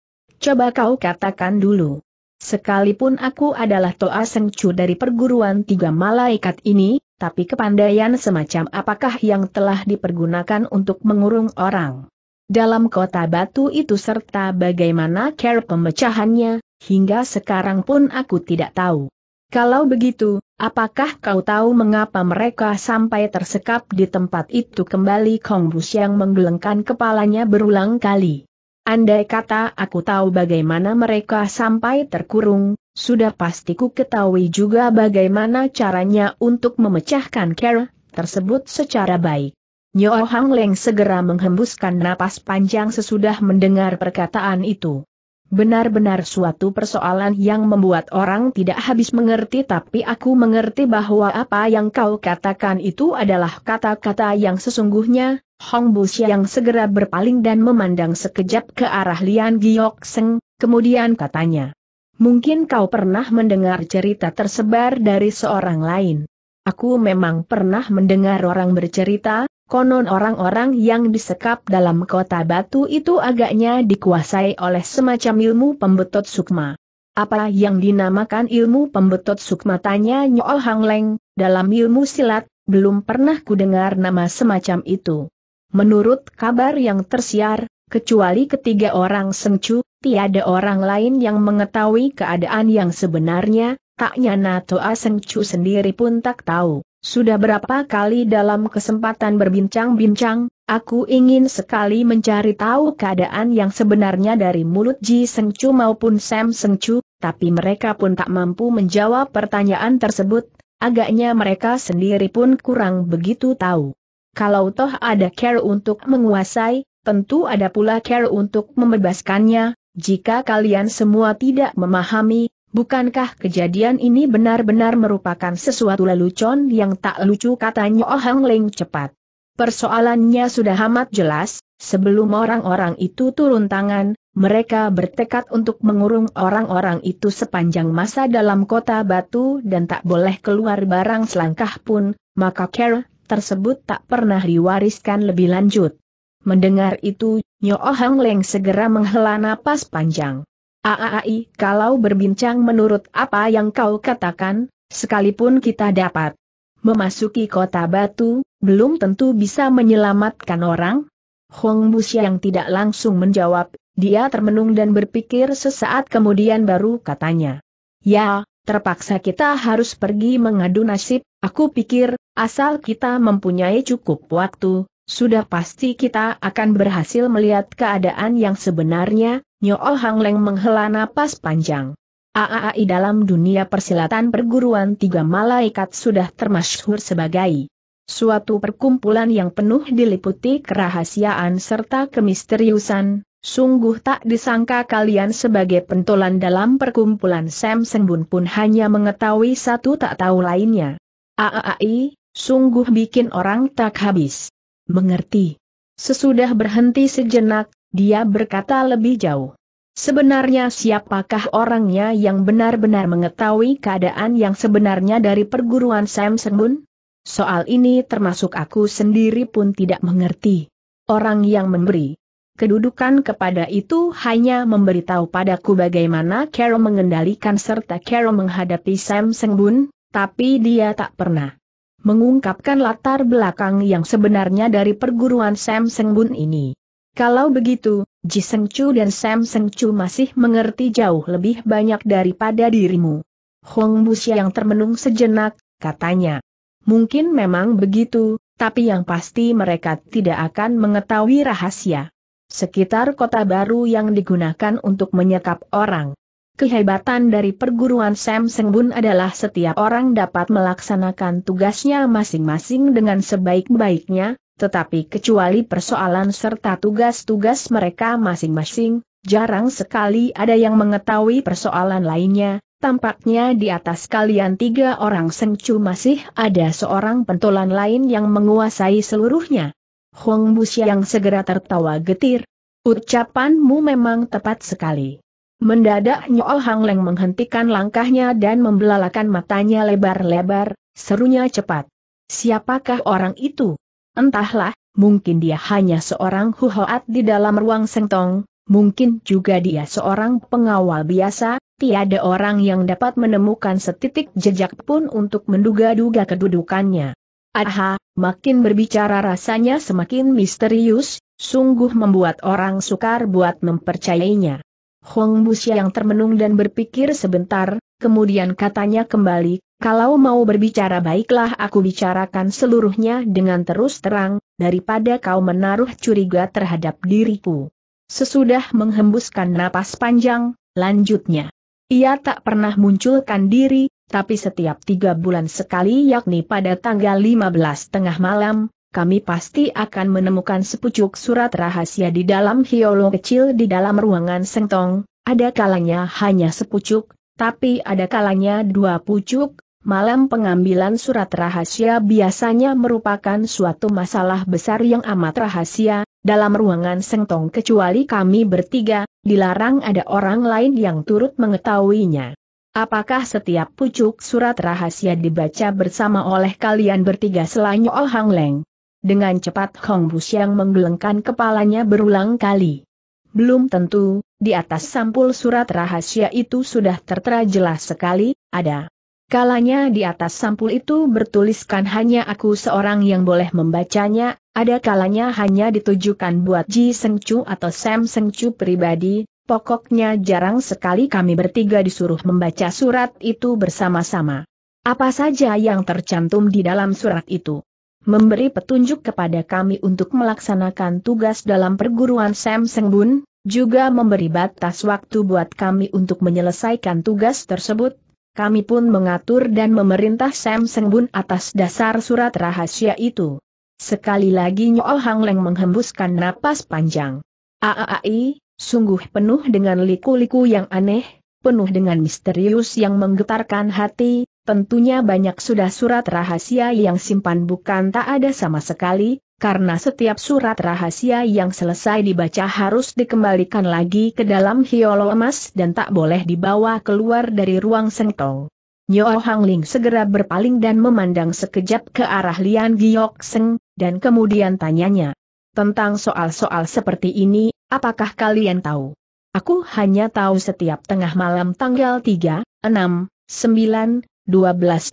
coba kau katakan dulu. Sekalipun aku adalah Toa Sengcu dari perguruan tiga malaikat ini, tapi kepandaian semacam apakah yang telah dipergunakan untuk mengurung orang dalam kota batu itu serta bagaimana care pemecahannya, hingga sekarang pun aku tidak tahu. Kalau begitu, apakah kau tahu mengapa mereka sampai tersekap di tempat itu kembali Kongbus yang menggelengkan kepalanya berulang kali? Andai kata aku tahu bagaimana mereka sampai terkurung, sudah pasti ku ketahui juga bagaimana caranya untuk memecahkan care tersebut secara baik. Nyo Hang Leng segera menghembuskan napas panjang sesudah mendengar perkataan itu. Benar-benar suatu persoalan yang membuat orang tidak habis mengerti tapi aku mengerti bahwa apa yang kau katakan itu adalah kata-kata yang sesungguhnya, Hong Busia yang segera berpaling dan memandang sekejap ke arah Lian Giok Seng, kemudian katanya. Mungkin kau pernah mendengar cerita tersebar dari seorang lain. Aku memang pernah mendengar orang bercerita, Konon orang-orang yang disekap dalam kota batu itu agaknya dikuasai oleh semacam ilmu pembetot sukma. Apa yang dinamakan ilmu pembetot sukma tanya Hang Leng, dalam ilmu silat, belum pernah kudengar nama semacam itu. Menurut kabar yang tersiar, kecuali ketiga orang sengcu, tiada orang lain yang mengetahui keadaan yang sebenarnya, tak nyana Toa Sengcu sendiri pun tak tahu. Sudah berapa kali dalam kesempatan berbincang-bincang, aku ingin sekali mencari tahu keadaan yang sebenarnya dari mulut Ji Chu maupun Sam Chu, tapi mereka pun tak mampu menjawab pertanyaan tersebut, agaknya mereka sendiri pun kurang begitu tahu. Kalau toh ada care untuk menguasai, tentu ada pula care untuk membebaskannya, jika kalian semua tidak memahami, Bukankah kejadian ini benar-benar merupakan sesuatu lelucon yang tak lucu katanya Ohang Hang Leng cepat. Persoalannya sudah amat jelas, sebelum orang-orang itu turun tangan, mereka bertekad untuk mengurung orang-orang itu sepanjang masa dalam kota batu dan tak boleh keluar barang selangkah pun, maka care tersebut tak pernah diwariskan lebih lanjut. Mendengar itu, Nyo Hang Leng segera menghela napas panjang. Aai, kalau berbincang menurut apa yang kau katakan, sekalipun kita dapat memasuki kota batu, belum tentu bisa menyelamatkan orang. Hong Busia yang tidak langsung menjawab, dia termenung dan berpikir sesaat kemudian baru katanya. Ya, terpaksa kita harus pergi mengadu nasib, aku pikir, asal kita mempunyai cukup waktu, sudah pasti kita akan berhasil melihat keadaan yang sebenarnya, Nyo oh Hang Leng menghela napas panjang. AAI dalam dunia persilatan perguruan tiga malaikat sudah termasyhur sebagai suatu perkumpulan yang penuh diliputi kerahasiaan serta kemisteriusan, sungguh tak disangka kalian sebagai pentolan dalam perkumpulan Sam Senbun pun hanya mengetahui satu tak tahu lainnya. AAI, sungguh bikin orang tak habis. Mengerti. Sesudah berhenti sejenak, dia berkata lebih jauh. Sebenarnya siapakah orangnya yang benar-benar mengetahui keadaan yang sebenarnya dari perguruan Sam Senbun? Soal ini termasuk aku sendiri pun tidak mengerti. Orang yang memberi kedudukan kepada itu hanya memberitahu padaku bagaimana Carol mengendalikan serta Carol menghadapi Sam Sengbun, tapi dia tak pernah mengungkapkan latar belakang yang sebenarnya dari perguruan Sam Sengbun ini. Kalau begitu, Ji Seng Chu dan Sam Seng Chu masih mengerti jauh lebih banyak daripada dirimu. Hong Busia yang termenung sejenak, katanya. Mungkin memang begitu, tapi yang pasti mereka tidak akan mengetahui rahasia. Sekitar kota baru yang digunakan untuk menyekap orang. Kehebatan dari perguruan Sam Bun adalah setiap orang dapat melaksanakan tugasnya masing-masing dengan sebaik-baiknya, tetapi kecuali persoalan serta tugas-tugas mereka masing-masing, jarang sekali ada yang mengetahui persoalan lainnya, tampaknya di atas kalian tiga orang sengcu masih ada seorang pentolan lain yang menguasai seluruhnya. Hong Busya yang segera tertawa getir. Ucapanmu memang tepat sekali. Mendadak Nyoal Hang Leng menghentikan langkahnya dan membelalakan matanya lebar-lebar, serunya cepat. Siapakah orang itu? Entahlah, mungkin dia hanya seorang huhoat di dalam ruang sentong, mungkin juga dia seorang pengawal biasa, tiada orang yang dapat menemukan setitik jejak pun untuk menduga-duga kedudukannya. Aha, makin berbicara rasanya semakin misterius, sungguh membuat orang sukar buat mempercayainya. Hong Busya yang termenung dan berpikir sebentar, kemudian katanya kembali, kalau mau berbicara baiklah aku bicarakan seluruhnya dengan terus terang, daripada kau menaruh curiga terhadap diriku. Sesudah menghembuskan napas panjang, lanjutnya. Ia tak pernah munculkan diri, tapi setiap tiga bulan sekali yakni pada tanggal 15 tengah malam, kami pasti akan menemukan sepucuk surat rahasia di dalam hiolo kecil di dalam ruangan sengtong, ada kalanya hanya sepucuk, tapi ada kalanya dua pucuk, malam pengambilan surat rahasia biasanya merupakan suatu masalah besar yang amat rahasia, dalam ruangan sengtong kecuali kami bertiga, dilarang ada orang lain yang turut mengetahuinya. Apakah setiap pucuk surat rahasia dibaca bersama oleh kalian bertiga selain Oh Hang Leng? Dengan cepat Hong Bus yang menggelengkan kepalanya berulang kali. Belum tentu, di atas sampul surat rahasia itu sudah tertera jelas sekali, ada Kalanya di atas sampul itu bertuliskan hanya aku seorang yang boleh membacanya, ada kalanya hanya ditujukan buat Ji Chu atau Sam Chu pribadi, pokoknya jarang sekali kami bertiga disuruh membaca surat itu bersama-sama. Apa saja yang tercantum di dalam surat itu? Memberi petunjuk kepada kami untuk melaksanakan tugas dalam perguruan Sam Sengbun, juga memberi batas waktu buat kami untuk menyelesaikan tugas tersebut, kami pun mengatur dan memerintah Sam Seng atas dasar surat rahasia itu. Sekali lagi Nyo Hang Leng menghembuskan napas panjang. Aaai, sungguh penuh dengan liku-liku yang aneh, penuh dengan misterius yang menggetarkan hati, tentunya banyak sudah surat rahasia yang simpan bukan tak ada sama sekali, karena setiap surat rahasia yang selesai dibaca harus dikembalikan lagi ke dalam hiolo emas dan tak boleh dibawa keluar dari ruang sentong. Nyo Hang Ling segera berpaling dan memandang sekejap ke arah Lian Giok Seng, dan kemudian tanyanya. Tentang soal-soal seperti ini, apakah kalian tahu? Aku hanya tahu setiap tengah malam tanggal 3, 6, 9, 12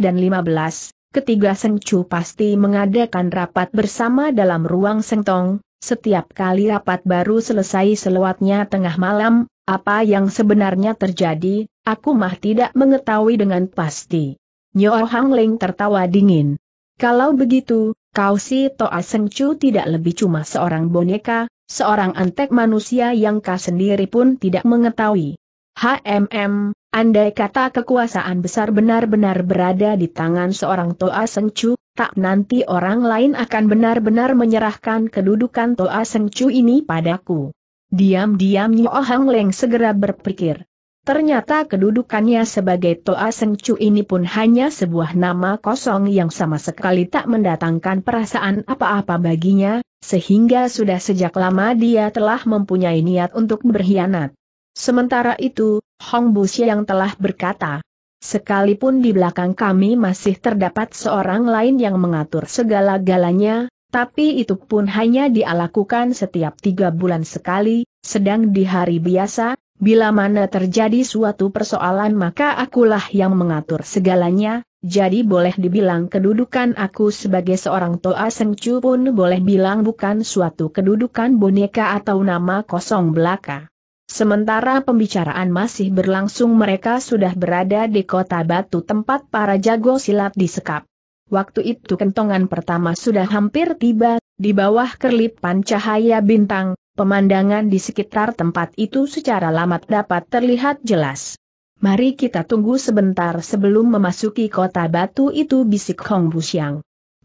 dan 15, ketiga Sengcu pasti mengadakan rapat bersama dalam ruang Sengtong, setiap kali rapat baru selesai selewatnya tengah malam, apa yang sebenarnya terjadi, aku mah tidak mengetahui dengan pasti. Nyo Hang Ling tertawa dingin. Kalau begitu, kau si Toa Sengcu tidak lebih cuma seorang boneka, seorang antek manusia yang kau sendiri pun tidak mengetahui. HMM, andai kata kekuasaan besar benar-benar berada di tangan seorang Toa Sengcu, tak nanti orang lain akan benar-benar menyerahkan kedudukan Toa Sengcu ini padaku. Diam-diam Nyo oh Hang Leng segera berpikir. Ternyata kedudukannya sebagai Toa Sengcu ini pun hanya sebuah nama kosong yang sama sekali tak mendatangkan perasaan apa-apa baginya, sehingga sudah sejak lama dia telah mempunyai niat untuk berkhianat. Sementara itu, Hong Busi yang telah berkata, Sekalipun di belakang kami masih terdapat seorang lain yang mengatur segala-galanya, tapi itu pun hanya dialakukan setiap tiga bulan sekali, sedang di hari biasa, bila mana terjadi suatu persoalan maka akulah yang mengatur segalanya, jadi boleh dibilang kedudukan aku sebagai seorang Toa Sengcu pun boleh bilang bukan suatu kedudukan boneka atau nama kosong belaka. Sementara pembicaraan masih berlangsung mereka sudah berada di kota batu tempat para jago silat disekap. Waktu itu kentongan pertama sudah hampir tiba, di bawah kerlipan cahaya bintang, pemandangan di sekitar tempat itu secara lamat dapat terlihat jelas. Mari kita tunggu sebentar sebelum memasuki kota batu itu bisik Hong Bu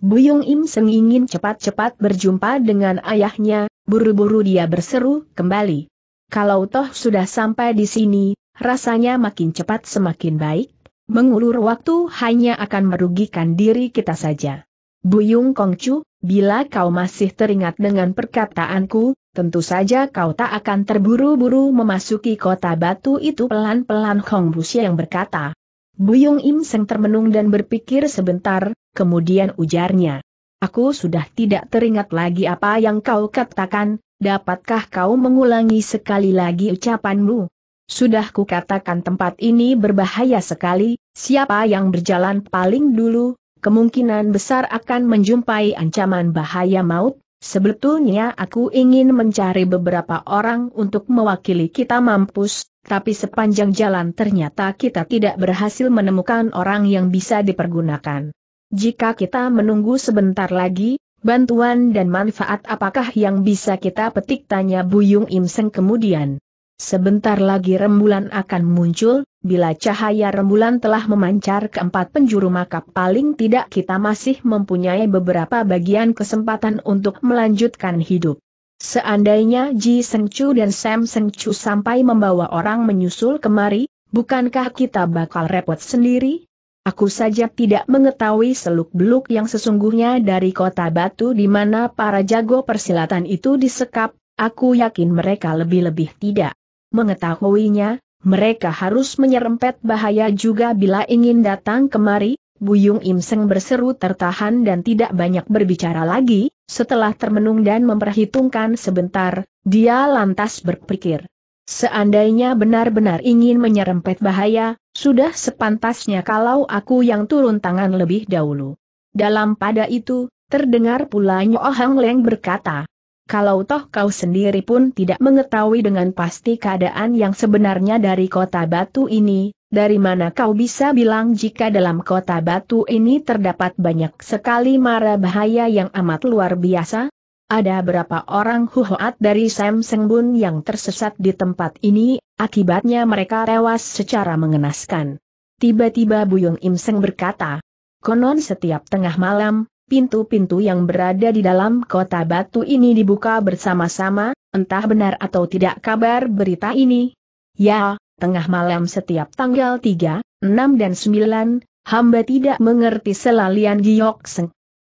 Buyung Im Seng ingin cepat-cepat berjumpa dengan ayahnya, buru-buru dia berseru kembali. Kalau toh sudah sampai di sini, rasanya makin cepat semakin baik, mengulur waktu hanya akan merugikan diri kita saja. Buyung Kongcu, bila kau masih teringat dengan perkataanku, tentu saja kau tak akan terburu-buru memasuki kota batu itu pelan-pelan Hong Busia yang berkata. Buyung Im Seng termenung dan berpikir sebentar, kemudian ujarnya. Aku sudah tidak teringat lagi apa yang kau katakan, Dapatkah kau mengulangi sekali lagi ucapanmu? Sudah kukatakan tempat ini berbahaya sekali, siapa yang berjalan paling dulu, kemungkinan besar akan menjumpai ancaman bahaya maut, sebetulnya aku ingin mencari beberapa orang untuk mewakili kita mampus, tapi sepanjang jalan ternyata kita tidak berhasil menemukan orang yang bisa dipergunakan. Jika kita menunggu sebentar lagi, Bantuan dan manfaat apakah yang bisa kita petik tanya Buyung Imseng kemudian. Sebentar lagi rembulan akan muncul, bila cahaya rembulan telah memancar ke empat penjuru maka paling tidak kita masih mempunyai beberapa bagian kesempatan untuk melanjutkan hidup. Seandainya Ji Seng Chu dan Sam Seng Chu sampai membawa orang menyusul kemari, bukankah kita bakal repot sendiri? Aku saja tidak mengetahui seluk-beluk yang sesungguhnya dari kota batu di mana para jago persilatan itu disekap, aku yakin mereka lebih-lebih tidak mengetahuinya, mereka harus menyerempet bahaya juga bila ingin datang kemari, Buyung Imseng berseru tertahan dan tidak banyak berbicara lagi, setelah termenung dan memperhitungkan sebentar, dia lantas berpikir. Seandainya benar-benar ingin menyerempet bahaya, sudah sepantasnya kalau aku yang turun tangan lebih dahulu. Dalam pada itu, terdengar pula Nyoh Leng berkata, kalau toh kau sendiri pun tidak mengetahui dengan pasti keadaan yang sebenarnya dari kota batu ini, dari mana kau bisa bilang jika dalam kota batu ini terdapat banyak sekali mara bahaya yang amat luar biasa? Ada berapa orang huhoat dari Sam Sengbun yang tersesat di tempat ini, Akibatnya mereka tewas secara mengenaskan. Tiba-tiba Buyung Im berkata, konon setiap tengah malam, pintu-pintu yang berada di dalam kota batu ini dibuka bersama-sama, entah benar atau tidak kabar berita ini. Ya, tengah malam setiap tanggal 3, 6 dan 9, hamba tidak mengerti selalian Giok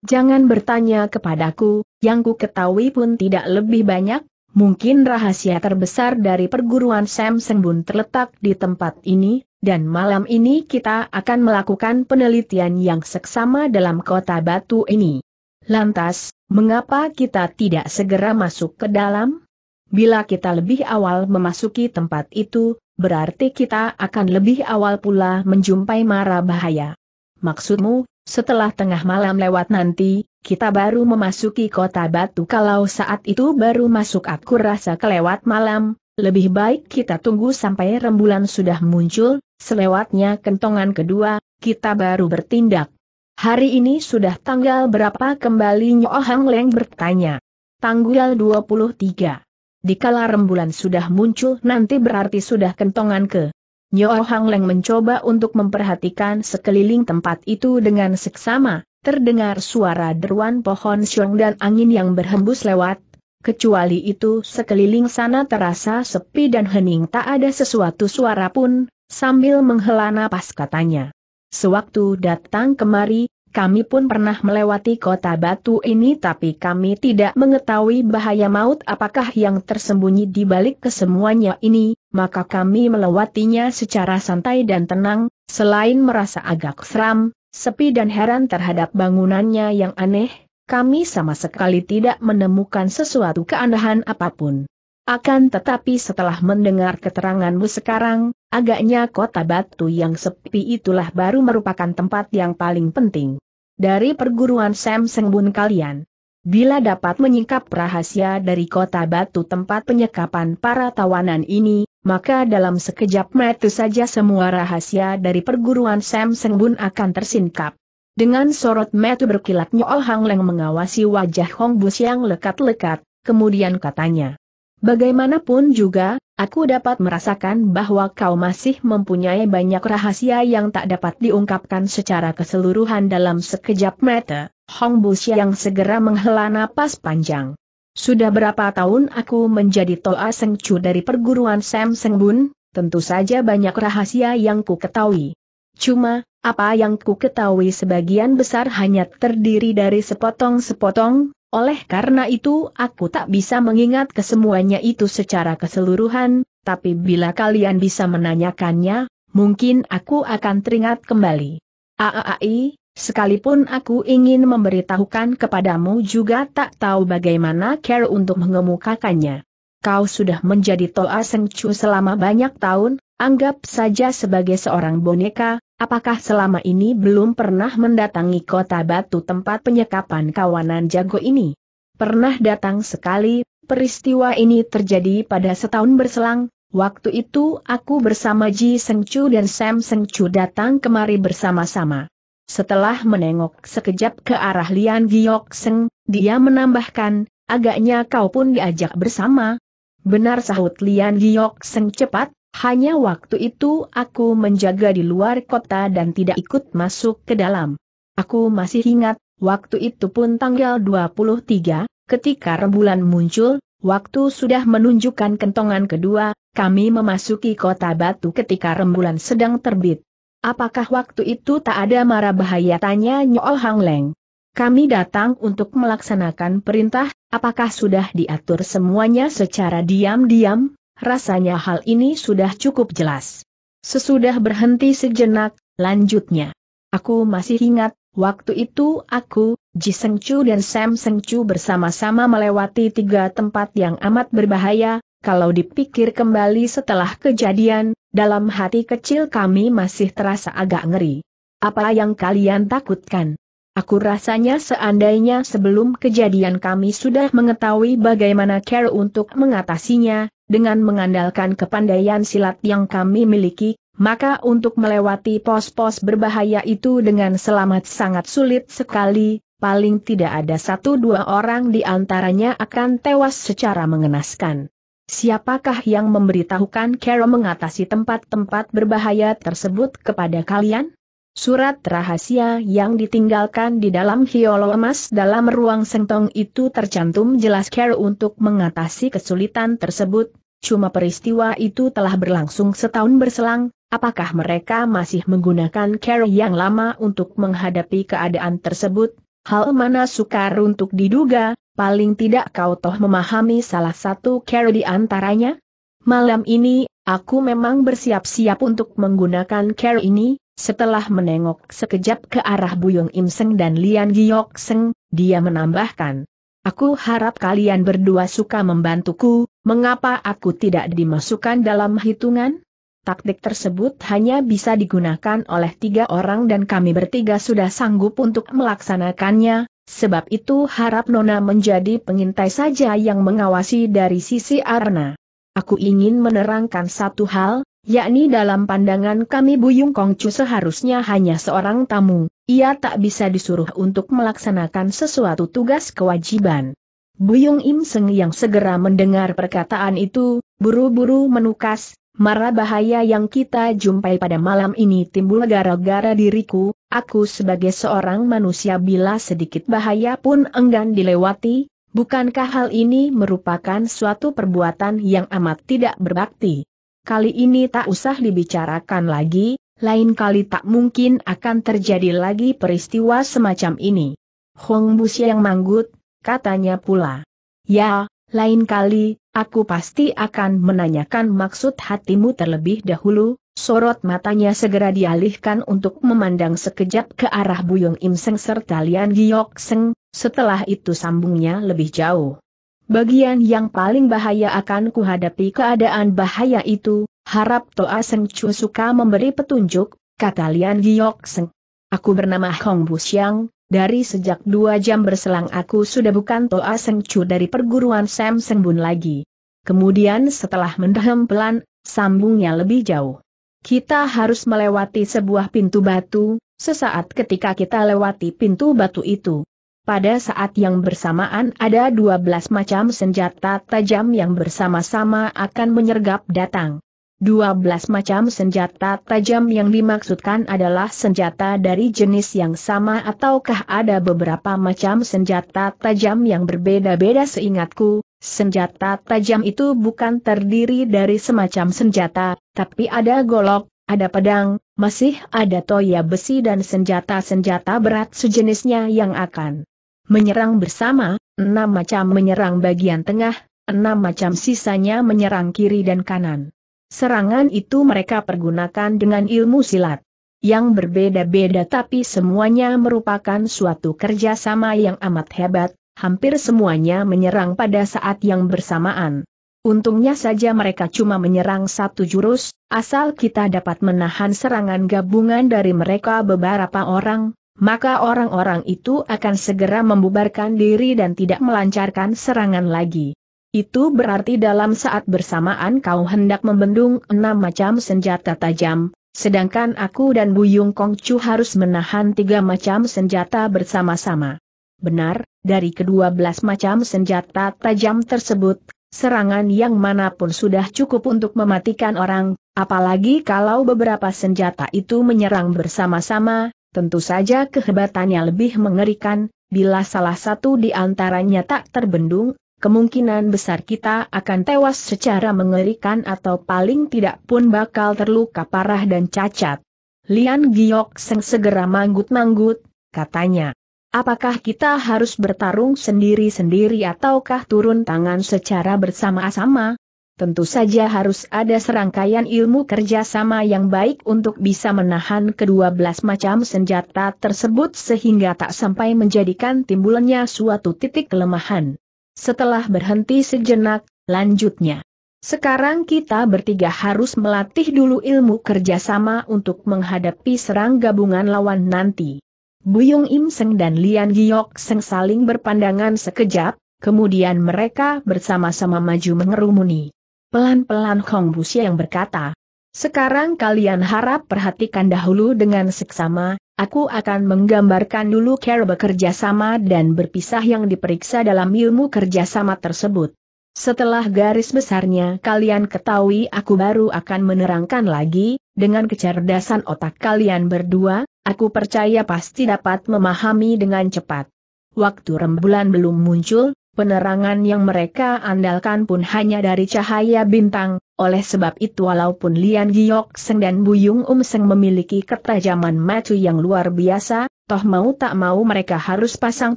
Jangan bertanya kepadaku, yang ku ketahui pun tidak lebih banyak, Mungkin rahasia terbesar dari perguruan Sam Sembun terletak di tempat ini, dan malam ini kita akan melakukan penelitian yang seksama dalam kota batu ini. Lantas, mengapa kita tidak segera masuk ke dalam? Bila kita lebih awal memasuki tempat itu, berarti kita akan lebih awal pula menjumpai mara bahaya. Maksudmu, setelah tengah malam lewat nanti, kita baru memasuki kota batu kalau saat itu baru masuk aku rasa kelewat malam, lebih baik kita tunggu sampai rembulan sudah muncul, selewatnya kentongan kedua, kita baru bertindak. Hari ini sudah tanggal berapa kembali Nyo Leng bertanya. Tanggal 23. Dikala rembulan sudah muncul nanti berarti sudah kentongan ke Nyo Hang Leng mencoba untuk memperhatikan sekeliling tempat itu dengan seksama, terdengar suara deruan pohon siung dan angin yang berhembus lewat, kecuali itu sekeliling sana terasa sepi dan hening tak ada sesuatu suara pun, sambil menghela napas katanya. Sewaktu datang kemari, kami pun pernah melewati kota batu ini tapi kami tidak mengetahui bahaya maut apakah yang tersembunyi di balik kesemuanya ini, maka kami melewatinya secara santai dan tenang, selain merasa agak seram, sepi dan heran terhadap bangunannya yang aneh, kami sama sekali tidak menemukan sesuatu keanehan apapun. Akan tetapi setelah mendengar keteranganmu sekarang, agaknya kota batu yang sepi itulah baru merupakan tempat yang paling penting. Dari perguruan Sam Sengbun kalian, bila dapat menyingkap rahasia dari kota batu tempat penyekapan para tawanan ini, maka dalam sekejap mata saja semua rahasia dari perguruan Sam Seng Bun akan tersingkap. Dengan sorot mata berkilatnya Oh Hang Leng mengawasi wajah Hong Bus yang lekat-lekat, kemudian katanya. Bagaimanapun juga, aku dapat merasakan bahwa kau masih mempunyai banyak rahasia yang tak dapat diungkapkan secara keseluruhan dalam sekejap mata. Hong Bus yang segera menghela napas panjang. Sudah berapa tahun aku menjadi Toa Sengcu dari perguruan Sam Sengbun, tentu saja banyak rahasia yang ku ketahui. Cuma, apa yang ku ketahui sebagian besar hanya terdiri dari sepotong-sepotong, oleh karena itu aku tak bisa mengingat kesemuanya itu secara keseluruhan, tapi bila kalian bisa menanyakannya, mungkin aku akan teringat kembali. Aai, Sekalipun aku ingin memberitahukan kepadamu juga tak tahu bagaimana care untuk mengemukakannya. Kau sudah menjadi Toa Seng selama banyak tahun, anggap saja sebagai seorang boneka, apakah selama ini belum pernah mendatangi kota batu tempat penyekapan kawanan jago ini? Pernah datang sekali, peristiwa ini terjadi pada setahun berselang, waktu itu aku bersama Ji Seng dan Sam Seng datang kemari bersama-sama. Setelah menengok sekejap ke arah Lian Giok Seng, dia menambahkan, agaknya kau pun diajak bersama. Benar sahut Lian Giok Seng cepat, hanya waktu itu aku menjaga di luar kota dan tidak ikut masuk ke dalam. Aku masih ingat, waktu itu pun tanggal 23, ketika rembulan muncul, waktu sudah menunjukkan kentongan kedua, kami memasuki kota batu ketika rembulan sedang terbit. Apakah waktu itu tak ada marah bahaya tanya Nyol Hang Leng? Kami datang untuk melaksanakan perintah, apakah sudah diatur semuanya secara diam-diam? Rasanya hal ini sudah cukup jelas. Sesudah berhenti sejenak, lanjutnya. Aku masih ingat, waktu itu aku, Ji Seng Chu dan Sam Seng Chu bersama-sama melewati tiga tempat yang amat berbahaya, kalau dipikir kembali setelah kejadian, dalam hati kecil kami masih terasa agak ngeri. Apa yang kalian takutkan? Aku rasanya seandainya sebelum kejadian kami sudah mengetahui bagaimana care untuk mengatasinya, dengan mengandalkan kepandaian silat yang kami miliki, maka untuk melewati pos-pos berbahaya itu dengan selamat sangat sulit sekali, paling tidak ada satu dua orang di antaranya akan tewas secara mengenaskan. Siapakah yang memberitahukan Kero mengatasi tempat-tempat berbahaya tersebut kepada kalian? Surat rahasia yang ditinggalkan di dalam hiolo emas dalam ruang sentong itu tercantum jelas Kero untuk mengatasi kesulitan tersebut, cuma peristiwa itu telah berlangsung setahun berselang, apakah mereka masih menggunakan Kero yang lama untuk menghadapi keadaan tersebut? Hal mana sukar untuk diduga, paling tidak kau toh memahami salah satu cara di antaranya? Malam ini, aku memang bersiap-siap untuk menggunakan cara ini, setelah menengok sekejap ke arah Buyung Im Seng dan Lian Giok Seng, dia menambahkan. Aku harap kalian berdua suka membantuku, mengapa aku tidak dimasukkan dalam hitungan? Taktik tersebut hanya bisa digunakan oleh tiga orang dan kami bertiga sudah sanggup untuk melaksanakannya, Sebab itu harap Nona menjadi pengintai saja yang mengawasi dari sisi Arna. Aku ingin menerangkan satu hal, yakni dalam pandangan kami Buyung Kongcu seharusnya hanya seorang tamu, ia tak bisa disuruh untuk melaksanakan sesuatu tugas kewajiban. Buyung Im Seng yang segera mendengar perkataan itu, buru-buru menukas, marah bahaya yang kita jumpai pada malam ini timbul gara-gara diriku, Aku sebagai seorang manusia bila sedikit bahaya pun enggan dilewati, bukankah hal ini merupakan suatu perbuatan yang amat tidak berbakti? Kali ini tak usah dibicarakan lagi, lain kali tak mungkin akan terjadi lagi peristiwa semacam ini. Hong Busia yang manggut, katanya pula. Ya, lain kali, aku pasti akan menanyakan maksud hatimu terlebih dahulu, Sorot matanya segera dialihkan untuk memandang sekejap ke arah Buyung Im Seng serta Lian Giok Seng, setelah itu sambungnya lebih jauh. Bagian yang paling bahaya akan kuhadapi keadaan bahaya itu, harap Toa Seng Chu suka memberi petunjuk, kata Lian Giok Seng. Aku bernama Hong Bu Xiang, dari sejak dua jam berselang aku sudah bukan Toa Seng Chu dari perguruan Sam Seng Bun lagi. Kemudian setelah mendehem pelan, sambungnya lebih jauh. Kita harus melewati sebuah pintu batu, sesaat ketika kita lewati pintu batu itu. Pada saat yang bersamaan ada 12 macam senjata tajam yang bersama-sama akan menyergap datang. 12 macam senjata tajam yang dimaksudkan adalah senjata dari jenis yang sama ataukah ada beberapa macam senjata tajam yang berbeda-beda seingatku, Senjata tajam itu bukan terdiri dari semacam senjata, tapi ada golok, ada pedang, masih ada toya besi dan senjata-senjata berat sejenisnya yang akan menyerang bersama, enam macam menyerang bagian tengah, enam macam sisanya menyerang kiri dan kanan. Serangan itu mereka pergunakan dengan ilmu silat yang berbeda-beda tapi semuanya merupakan suatu kerjasama yang amat hebat, hampir semuanya menyerang pada saat yang bersamaan. Untungnya saja mereka cuma menyerang satu jurus, asal kita dapat menahan serangan gabungan dari mereka beberapa orang, maka orang-orang itu akan segera membubarkan diri dan tidak melancarkan serangan lagi. Itu berarti dalam saat bersamaan kau hendak membendung enam macam senjata tajam, sedangkan aku dan Buyung Kongcu harus menahan tiga macam senjata bersama-sama. Benar, dari kedua belas macam senjata tajam tersebut, serangan yang manapun sudah cukup untuk mematikan orang, apalagi kalau beberapa senjata itu menyerang bersama-sama, tentu saja kehebatannya lebih mengerikan, bila salah satu di antaranya tak terbendung, kemungkinan besar kita akan tewas secara mengerikan atau paling tidak pun bakal terluka parah dan cacat. Lian Giok Seng segera manggut-manggut, katanya. Apakah kita harus bertarung sendiri-sendiri ataukah turun tangan secara bersama-sama? Tentu saja harus ada serangkaian ilmu kerjasama yang baik untuk bisa menahan kedua belas macam senjata tersebut sehingga tak sampai menjadikan timbulnya suatu titik kelemahan. Setelah berhenti sejenak, lanjutnya. Sekarang kita bertiga harus melatih dulu ilmu kerjasama untuk menghadapi serang gabungan lawan nanti. Buyung Im Seng dan Lian Giok Seng saling berpandangan sekejap, kemudian mereka bersama-sama maju mengerumuni. Pelan-pelan Kong Bu yang berkata, sekarang kalian harap perhatikan dahulu dengan seksama, aku akan menggambarkan dulu cara bekerja sama dan berpisah yang diperiksa dalam ilmu kerjasama tersebut. Setelah garis besarnya kalian ketahui aku baru akan menerangkan lagi, dengan kecerdasan otak kalian berdua, aku percaya pasti dapat memahami dengan cepat. Waktu rembulan belum muncul, penerangan yang mereka andalkan pun hanya dari cahaya bintang, oleh sebab itu walaupun Lian Giok Seng dan Buyung Um Seng memiliki ketajaman matu yang luar biasa, toh mau tak mau mereka harus pasang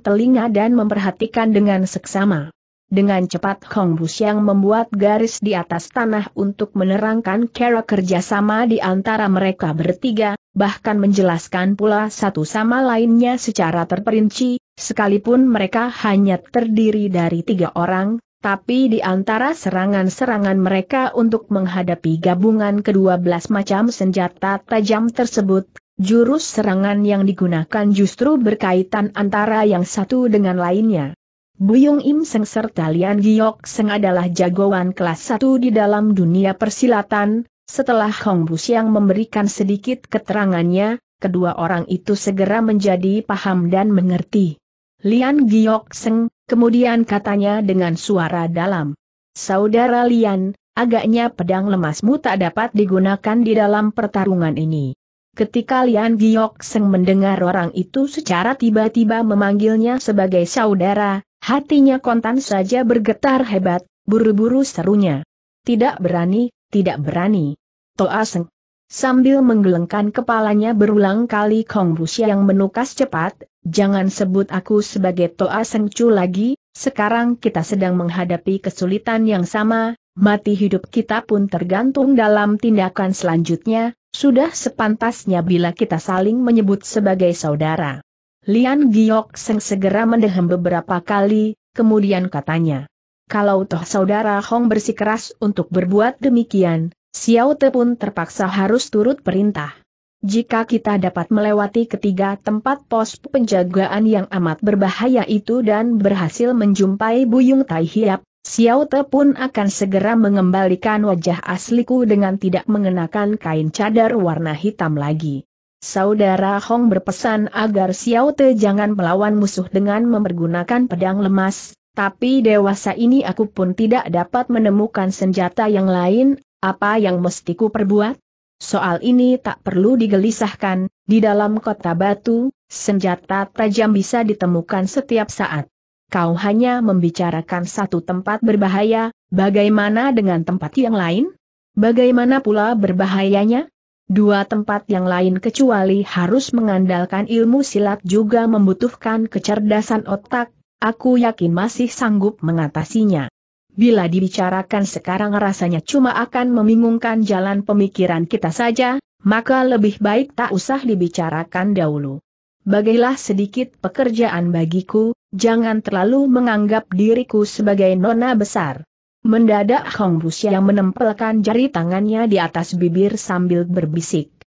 telinga dan memperhatikan dengan seksama. Dengan cepat Hong Bus yang membuat garis di atas tanah untuk menerangkan cara kerjasama di antara mereka bertiga, bahkan menjelaskan pula satu sama lainnya secara terperinci, sekalipun mereka hanya terdiri dari tiga orang, tapi di antara serangan-serangan mereka untuk menghadapi gabungan kedua belas macam senjata tajam tersebut, jurus serangan yang digunakan justru berkaitan antara yang satu dengan lainnya. Buyung Im Seng serta Lian Giok Seng adalah jagoan kelas satu di dalam dunia persilatan, setelah Hong Busiang memberikan sedikit keterangannya, kedua orang itu segera menjadi paham dan mengerti. Lian Giok Seng, kemudian katanya dengan suara dalam. Saudara Lian, agaknya pedang lemasmu tak dapat digunakan di dalam pertarungan ini. Ketika Lian Giok Seng mendengar orang itu secara tiba-tiba memanggilnya sebagai saudara, hatinya kontan saja bergetar hebat, buru-buru serunya. Tidak berani, tidak berani. Toa Toaseng. Sambil menggelengkan kepalanya berulang kali Kong Rusia yang menukas cepat, jangan sebut aku sebagai Toaseng Chu lagi, sekarang kita sedang menghadapi kesulitan yang sama, mati hidup kita pun tergantung dalam tindakan selanjutnya, sudah sepantasnya bila kita saling menyebut sebagai saudara. Lian Giok Seng segera mendehem beberapa kali, kemudian katanya. Kalau toh saudara Hong bersikeras untuk berbuat demikian, Xiao Te pun terpaksa harus turut perintah. Jika kita dapat melewati ketiga tempat pos penjagaan yang amat berbahaya itu dan berhasil menjumpai Buyung Tai Hiap, Xiao Te pun akan segera mengembalikan wajah asliku dengan tidak mengenakan kain cadar warna hitam lagi. Saudara Hong berpesan agar Xiao Te jangan melawan musuh dengan mempergunakan pedang lemas, tapi dewasa ini aku pun tidak dapat menemukan senjata yang lain, apa yang mesti ku perbuat? Soal ini tak perlu digelisahkan, di dalam kota batu, senjata tajam bisa ditemukan setiap saat. Kau hanya membicarakan satu tempat berbahaya, bagaimana dengan tempat yang lain? Bagaimana pula berbahayanya? Dua tempat yang lain kecuali harus mengandalkan ilmu silat juga membutuhkan kecerdasan otak, aku yakin masih sanggup mengatasinya. Bila dibicarakan sekarang rasanya cuma akan membingungkan jalan pemikiran kita saja, maka lebih baik tak usah dibicarakan dahulu. Bagailah sedikit pekerjaan bagiku, jangan terlalu menganggap diriku sebagai nona besar. Mendadak Hong Rusia menempelkan jari tangannya di atas bibir sambil berbisik.